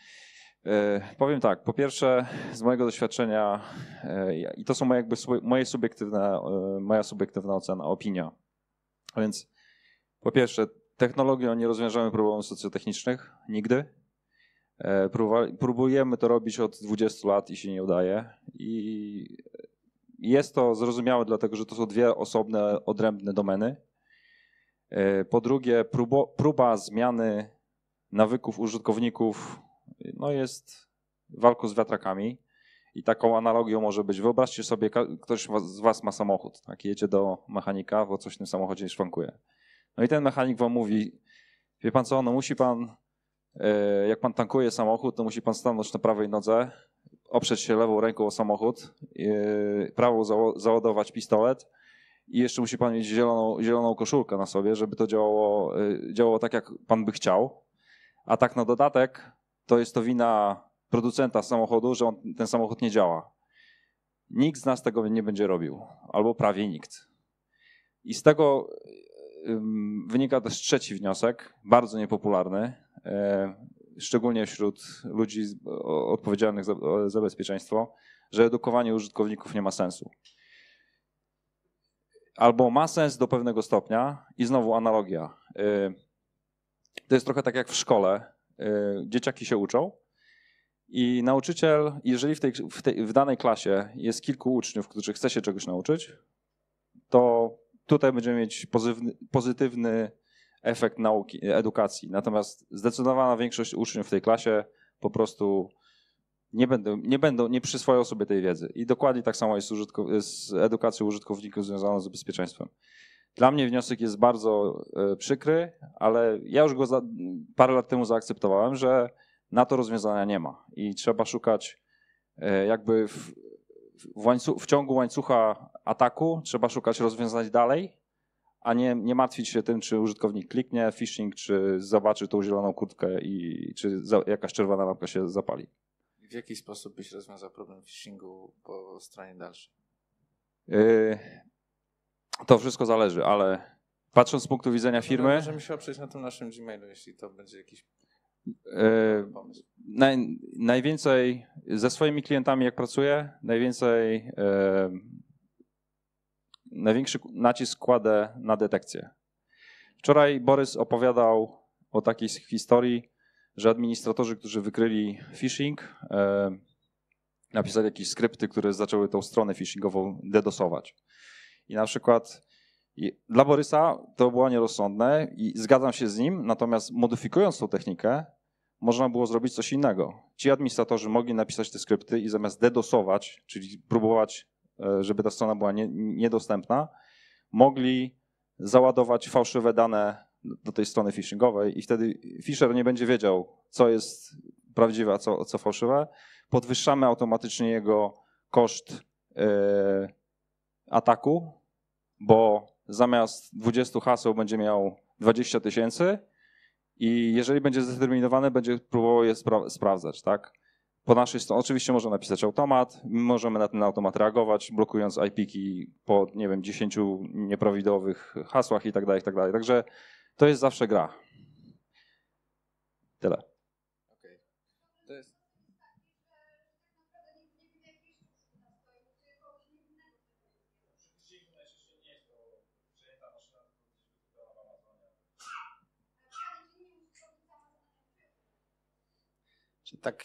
E, powiem tak, po pierwsze z mojego doświadczenia e, i to są moje, jakby, moje subiektywne, e, moja subiektywna ocena, opinia. A więc po pierwsze technologią nie rozwiążemy problemów socjotechnicznych nigdy. Próbujemy to robić od 20 lat i się nie udaje. I jest to zrozumiałe, dlatego że to są dwie osobne, odrębne domeny E, po drugie, próbo, próba zmiany nawyków użytkowników no jest walką z wiatrakami. I taką analogią może być, wyobraźcie sobie, ktoś z was ma samochód, tak, jedzie do mechanika, bo coś w tym samochodzie szwankuje. No i ten mechanik wam mówi, wie pan co, no musi pan, e, jak pan tankuje samochód, to musi pan stanąć na prawej nodze, oprzeć się lewą ręką o samochód, e, prawą załadować pistolet, i jeszcze musi pan mieć zieloną, zieloną koszulkę na sobie, żeby to działało, y, działało tak, jak pan by chciał. A tak na dodatek to jest to wina producenta samochodu, że on, ten samochód nie działa. Nikt z nas tego nie będzie robił, albo prawie nikt. I z tego y, wynika też trzeci wniosek, bardzo niepopularny, y, szczególnie wśród ludzi odpowiedzialnych za, za bezpieczeństwo, że edukowanie użytkowników nie ma sensu albo ma sens do pewnego stopnia, i znowu analogia. Y, to jest trochę tak jak w szkole. Y, dzieciaki się uczą i nauczyciel, jeżeli w, tej, w, tej, w danej klasie jest kilku uczniów, którzy chce się czegoś nauczyć, to tutaj będziemy mieć pozytywny, pozytywny efekt nauki, edukacji. Natomiast zdecydowana większość uczniów w tej klasie po prostu nie będą, nie będą, nie przyswoją sobie tej wiedzy. I dokładnie tak samo jest z, edukacją użytkowników związaną z bezpieczeństwem. Dla mnie wniosek jest bardzo e, przykry, ale ja już go za, parę lat temu zaakceptowałem, że na to rozwiązania nie ma i trzeba szukać e, jakby w, w, w ciągu łańcucha ataku, trzeba szukać rozwiązań dalej, a nie, nie martwić się tym, czy użytkownik kliknie phishing, czy zobaczy tą zieloną kurtkę i czy za, jakaś czerwona lampka się zapali. W jaki sposób byś rozwiązał problem phishingu po stronie dalszej? Yy, to wszystko zależy, ale patrząc z punktu widzenia no firmy. No, możemy się oprzeć na tym naszym Gmailu, jeśli to będzie jakiś. Yy, pomysł. naj, najwięcej ze swoimi klientami, jak pracuję, najwięcej. Yy, największy nacisk kładę na detekcję. Wczoraj Borys opowiadał o takiej historii, że administratorzy, którzy wykryli phishing, e, napisali jakieś skrypty, które zaczęły tą stronę phishingową dedosować. I na przykład dla Borysa to było nierozsądne i zgadzam się z nim, natomiast modyfikując tą technikę, można było zrobić coś innego. Ci administratorzy mogli napisać te skrypty i zamiast dedosować, czyli próbować, e, żeby ta strona była niedostępna, mogli załadować fałszywe dane do tej strony phishingowej i wtedy Fisher nie będzie wiedział, co jest prawdziwe, a co, co fałszywe. Podwyższamy automatycznie jego koszt yy, ataku, bo zamiast 20 haseł będzie miał 20 tysięcy i jeżeli będzie zdeterminowany, będzie próbował je spra sprawdzać, tak? Po naszej stronie oczywiście można napisać automat, możemy na ten automat reagować, blokując IP-ki po, nie wiem, 10 nieprawidłowych hasłach i tak dalej, i tak dalej. Także to jest zawsze gra. Tyle. Okay. To jest... Czy tak.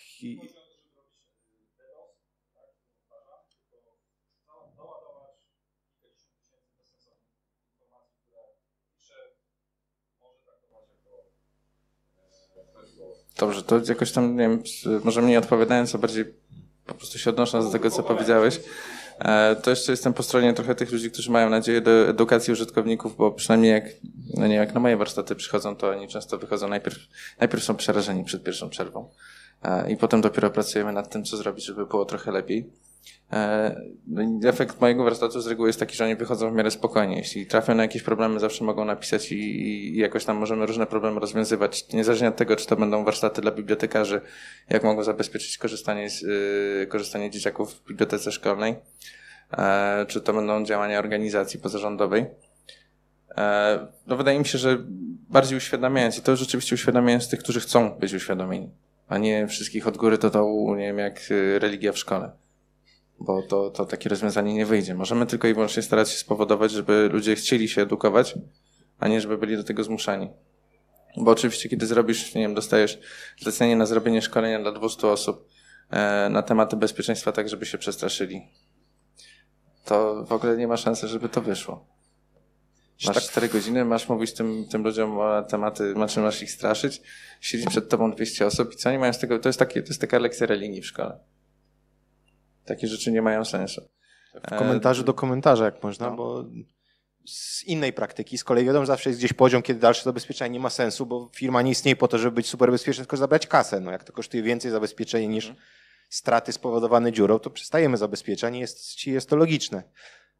Dobrze, to jakoś tam, nie wiem, może mniej odpowiadając, a bardziej po prostu się odnosząc do tego, co powiedziałeś. E, to jeszcze jestem po stronie trochę tych ludzi, którzy mają nadzieję do edukacji użytkowników, bo przynajmniej jak, no nie, jak na moje warsztaty przychodzą, to oni często wychodzą najpierw, najpierw są przerażeni przed pierwszą przerwą e, i potem dopiero pracujemy nad tym, co zrobić, żeby było trochę lepiej. E, no efekt mojego warsztatu z reguły jest taki, że oni wychodzą w miarę spokojnie. Jeśli trafią na jakieś problemy, zawsze mogą napisać i, i jakoś tam możemy różne problemy rozwiązywać. Niezależnie od tego, czy to będą warsztaty dla bibliotekarzy, jak mogą zabezpieczyć korzystanie, z, y, korzystanie dzieciaków w bibliotece szkolnej, e, czy to będą działania organizacji pozarządowej. E, no wydaje mi się, że bardziej uświadamiając, i to rzeczywiście uświadamiając tych, którzy chcą być uświadomieni, a nie wszystkich od góry to to, nie wiem, jak y, religia w szkole bo to, to takie rozwiązanie nie wyjdzie. Możemy tylko i wyłącznie starać się spowodować, żeby ludzie chcieli się edukować, a nie żeby byli do tego zmuszani. Bo oczywiście, kiedy zrobisz, nie wiem, dostajesz zlecenie na zrobienie szkolenia dla 200 osób e, na tematy bezpieczeństwa, tak żeby się przestraszyli, to w ogóle nie ma szansy, żeby to wyszło. Masz 4 tak- godziny, masz mówić tym, tym ludziom o tematy, znaczy masz ich straszyć, siedzi przed tobą 200 osób i co oni mają z tego, to jest, takie, to jest taka lekcja religii w szkole. Takie rzeczy nie mają sensu. W komentarzu e, do komentarza, jak można, no. bo z innej praktyki. Z kolei wiadomo, zawsze jest gdzieś poziom, kiedy dalsze zabezpieczenie nie ma sensu, bo firma nie istnieje po to, żeby być super bezpieczna, tylko zabrać kasę. No, jak to kosztuje więcej zabezpieczenie niż mhm. straty spowodowane dziurą, to przestajemy zabezpieczać, nie jest, jest to logiczne.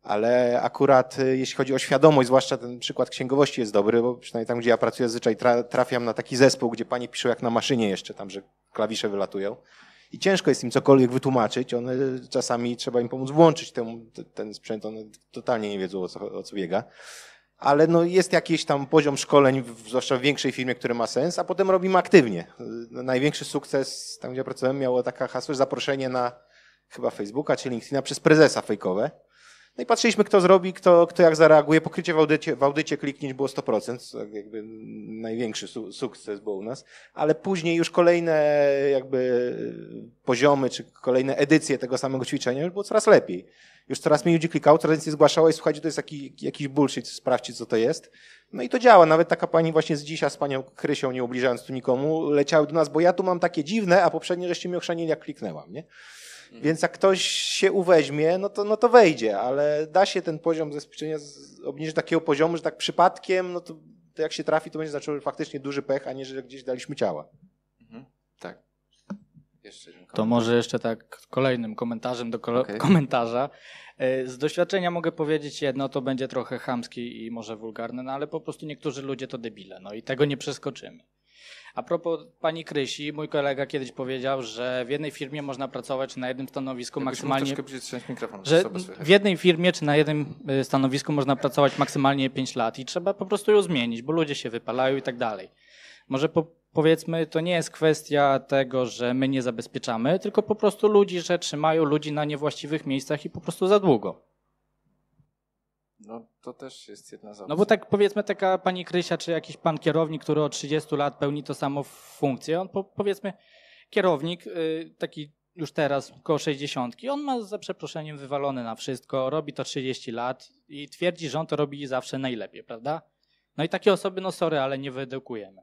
Ale akurat y, jeśli chodzi o świadomość, zwłaszcza ten przykład księgowości jest dobry, bo przynajmniej tam, gdzie ja pracuję, zazwyczaj trafiam na taki zespół, gdzie panie piszą jak na maszynie jeszcze, tam, że klawisze wylatują i ciężko jest im cokolwiek wytłumaczyć. One czasami trzeba im pomóc włączyć ten, ten sprzęt, one totalnie nie wiedzą o co, o co biega. Ale no jest jakiś tam poziom szkoleń, zwłaszcza w większej firmie, który ma sens, a potem robimy aktywnie. Y, największy sukces tam, gdzie pracowałem, miało taka hasło zaproszenie na chyba Facebooka czy LinkedIna przez prezesa fejkowe no i patrzyliśmy, kto zrobi, kto, kto jak zareaguje. Pokrycie w audycie, w audycie kliknięć było 100%, jakby największy su sukces był u nas. Ale później już kolejne jakby poziomy, czy kolejne edycje tego samego ćwiczenia już było coraz lepiej. Już coraz mniej ludzi klikało, coraz więcej zgłaszało i słuchajcie, to jest taki, jakiś bullshit, sprawdźcie co to jest. No i to działa. Nawet taka pani właśnie z dzisiaj z panią Krysią, nie ubliżając tu nikomu, leciały do nas, bo ja tu mam takie dziwne, a poprzednie żeście mi ochrzanili jak kliknęłam, nie? Mhm. Więc jak ktoś się uweźmie, no to, no to wejdzie, ale da się ten poziom zabezpieczenia obniżyć do takiego poziomu, że tak przypadkiem, no to, to jak się trafi, to będzie znaczyło faktycznie duży pech, a nie, że gdzieś daliśmy ciała. Mhm. Tak. To może jeszcze tak kolejnym komentarzem do okay. komentarza. E, z doświadczenia mogę powiedzieć jedno, to będzie trochę chamski i może wulgarne, no ale po prostu niektórzy ludzie to debile, no i tego nie przeskoczymy. A propos pani Krysi, mój kolega kiedyś powiedział, że w jednej firmie można pracować na jednym stanowisku Jakbyś maksymalnie. Mikrofon, że w jednej firmie czy na jednym y, stanowisku można pracować maksymalnie 5 lat i trzeba po prostu ją zmienić, bo ludzie się wypalają i tak dalej. Może po, powiedzmy, to nie jest kwestia tego, że my nie zabezpieczamy, tylko po prostu ludzi, że trzymają ludzi na niewłaściwych miejscach i po prostu za długo. To też jest jedna z opcji. No bo tak powiedzmy taka pani Krysia, czy jakiś pan kierownik, który od 30 lat pełni to samo funkcję, on po, powiedzmy kierownik, y, taki już teraz około 60, on ma za przeproszeniem wywalone na wszystko, robi to 30 lat i twierdzi, że on to robi zawsze najlepiej, prawda? No i takie osoby, no sorry, ale nie wyedukujemy.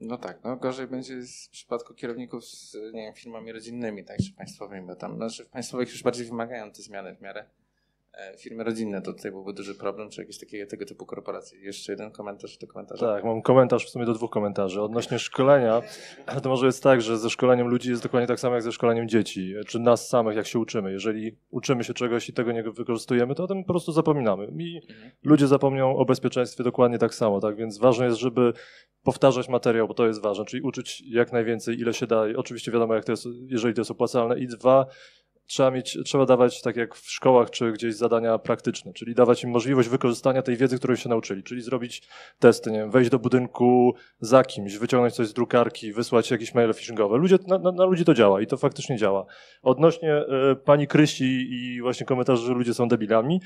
No tak, no gorzej będzie w przypadku kierowników z nie wiem, firmami rodzinnymi, także państwowymi, bo tam znaczy w państwowych już bardziej wymagają te zmiany w miarę. E, firmy rodzinne, to tutaj byłby duży problem, czy jakieś takie, tego typu korporacje. Jeszcze jeden komentarz do komentarza. Tak, mam komentarz w sumie do dwóch komentarzy. Odnośnie szkolenia, to może jest tak, że ze szkoleniem ludzi jest dokładnie tak samo jak ze szkoleniem dzieci, czy nas samych, jak się uczymy. Jeżeli uczymy się czegoś i tego nie wykorzystujemy, to o tym po prostu zapominamy. I mhm. ludzie zapomnią o bezpieczeństwie dokładnie tak samo, tak? Więc ważne jest, żeby powtarzać materiał, bo to jest ważne, czyli uczyć jak najwięcej, ile się da. Oczywiście wiadomo, jak to jest, jeżeli to jest opłacalne. I dwa, trzeba, mieć, trzeba dawać, tak jak w szkołach czy gdzieś, zadania praktyczne, czyli dawać im możliwość wykorzystania tej wiedzy, którą się nauczyli, czyli zrobić testy, nie wiem, wejść do budynku za kimś, wyciągnąć coś z drukarki, wysłać jakieś maile phishingowe. Ludzie, na, na, na ludzi to działa i to faktycznie działa. Odnośnie y, pani Krysi i właśnie komentarzy, że ludzie są debilami,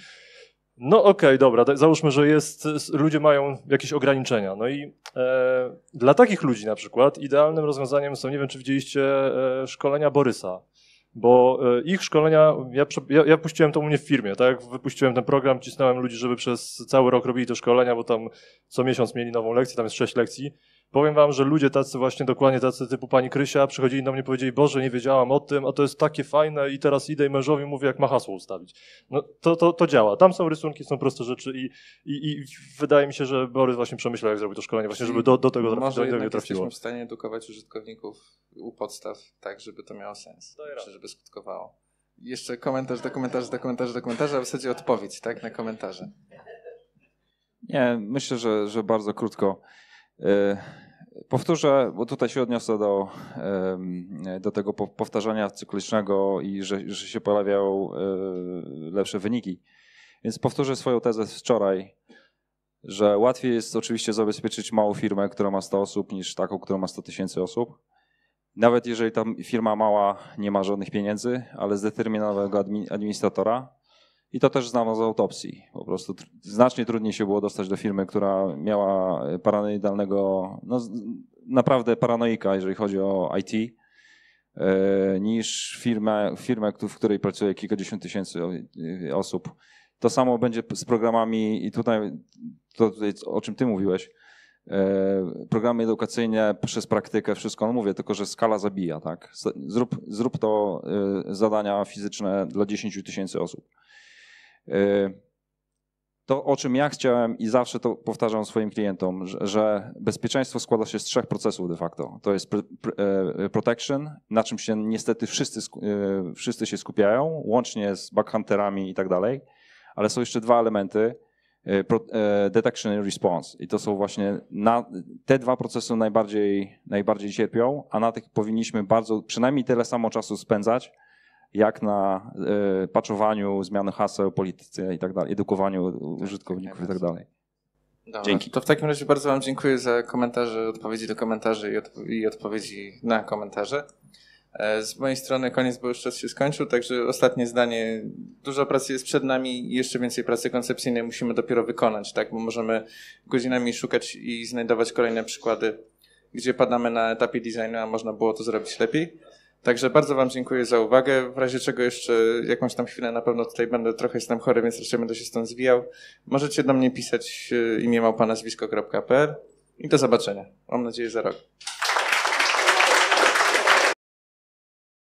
no okej, okay, dobra, załóżmy, że jest, ludzie mają jakieś ograniczenia. No i e, dla takich ludzi na przykład idealnym rozwiązaniem są, nie wiem czy widzieliście, e, szkolenia Borysa bo e, ich szkolenia, ja, ja, ja, puściłem to u mnie w firmie, tak? Wypuściłem ten program, cisnąłem ludzi, żeby przez cały rok robili te szkolenia, bo tam co miesiąc mieli nową lekcję, tam jest sześć lekcji Powiem wam, że ludzie tacy właśnie, dokładnie tacy typu pani Krysia przychodzili do mnie i powiedzieli, Boże, nie wiedziałam o tym, a to jest takie fajne i teraz idę i mężowi mówię, jak ma hasło ustawić. No to, to, to działa. Tam są rysunki, są proste rzeczy i, i, i wydaje mi się, że Borys właśnie przemyślał, jak zrobił to szkolenie właśnie, żeby do, do tego trafić, może do, do trafiło. jesteśmy w stanie edukować użytkowników u podstaw tak, żeby to miało sens, Daj żeby skutkowało. Jeszcze komentarz do komentarza, do komentarza, do komentarza, a w zasadzie odpowiedź tak, na komentarze. Nie, myślę, że, że bardzo krótko. E, powtórzę, bo tutaj się odniosę do, do tego powtarzania cyklicznego i że, że się pojawiają e, lepsze wyniki. Więc powtórzę swoją tezę z wczoraj, że łatwiej jest oczywiście zabezpieczyć małą firmę, która ma 100 osób, niż taką, która ma 100 tysięcy osób. Nawet jeżeli ta firma mała nie ma żadnych pieniędzy, ale zdeterminowanego administratora, i to też znano z autopsji. Po prostu znacznie trudniej się było dostać do firmy, która miała paranoidalnego, no, naprawdę paranoika, jeżeli chodzi o IT, e, niż firmę, firmę, w której pracuje kilkadziesiąt tysięcy e, osób. To samo będzie z programami, i tutaj to, tutaj, o czym ty mówiłeś, e, programy edukacyjne przez praktykę, wszystko, no mówię, tylko że skala zabija, tak? Zrób, zrób to zadania fizyczne dla 10 tysięcy osób. Y, to, o czym ja chciałem i zawsze to powtarzam swoim klientom, że bezpieczeństwo składa się z trzech procesów de facto. To jest e, protection, na czym się niestety wszyscy, e, wszyscy się skupiają, łącznie z backhunterami i tak dalej, ale są jeszcze dwa elementy. E, detection i response. I to są właśnie na, te dwa procesy najbardziej, najbardziej cierpią, a na tych powinniśmy bardzo, przynajmniej tyle samo czasu spędzać, jak na y, paczowaniu zmiany haseł, polityce i tak dalej, edukowaniu użytkowników i tak dalej. Dobra, Dzięki. To w takim razie bardzo Wam dziękuję za komentarze, odpowiedzi do komentarzy i, odp- i odpowiedzi na komentarze. E, z mojej strony koniec, bo już czas się skończył, także ostatnie zdanie. Dużo pracy jest przed nami i jeszcze więcej pracy koncepcyjnej musimy dopiero wykonać, tak? Bo możemy godzinami szukać i znajdować kolejne przykłady, gdzie padamy na etapie designu, a można było to zrobić lepiej. Także bardzo Wam dziękuję za uwagę. W razie czego jeszcze jakąś tam chwilę na pewno tutaj będę, trochę jestem chory, więc raczej będę się stąd zwijał. Możecie do mnie pisać e, imię małpa nazwisko.pl i do zobaczenia. Mam nadzieję, że za rok.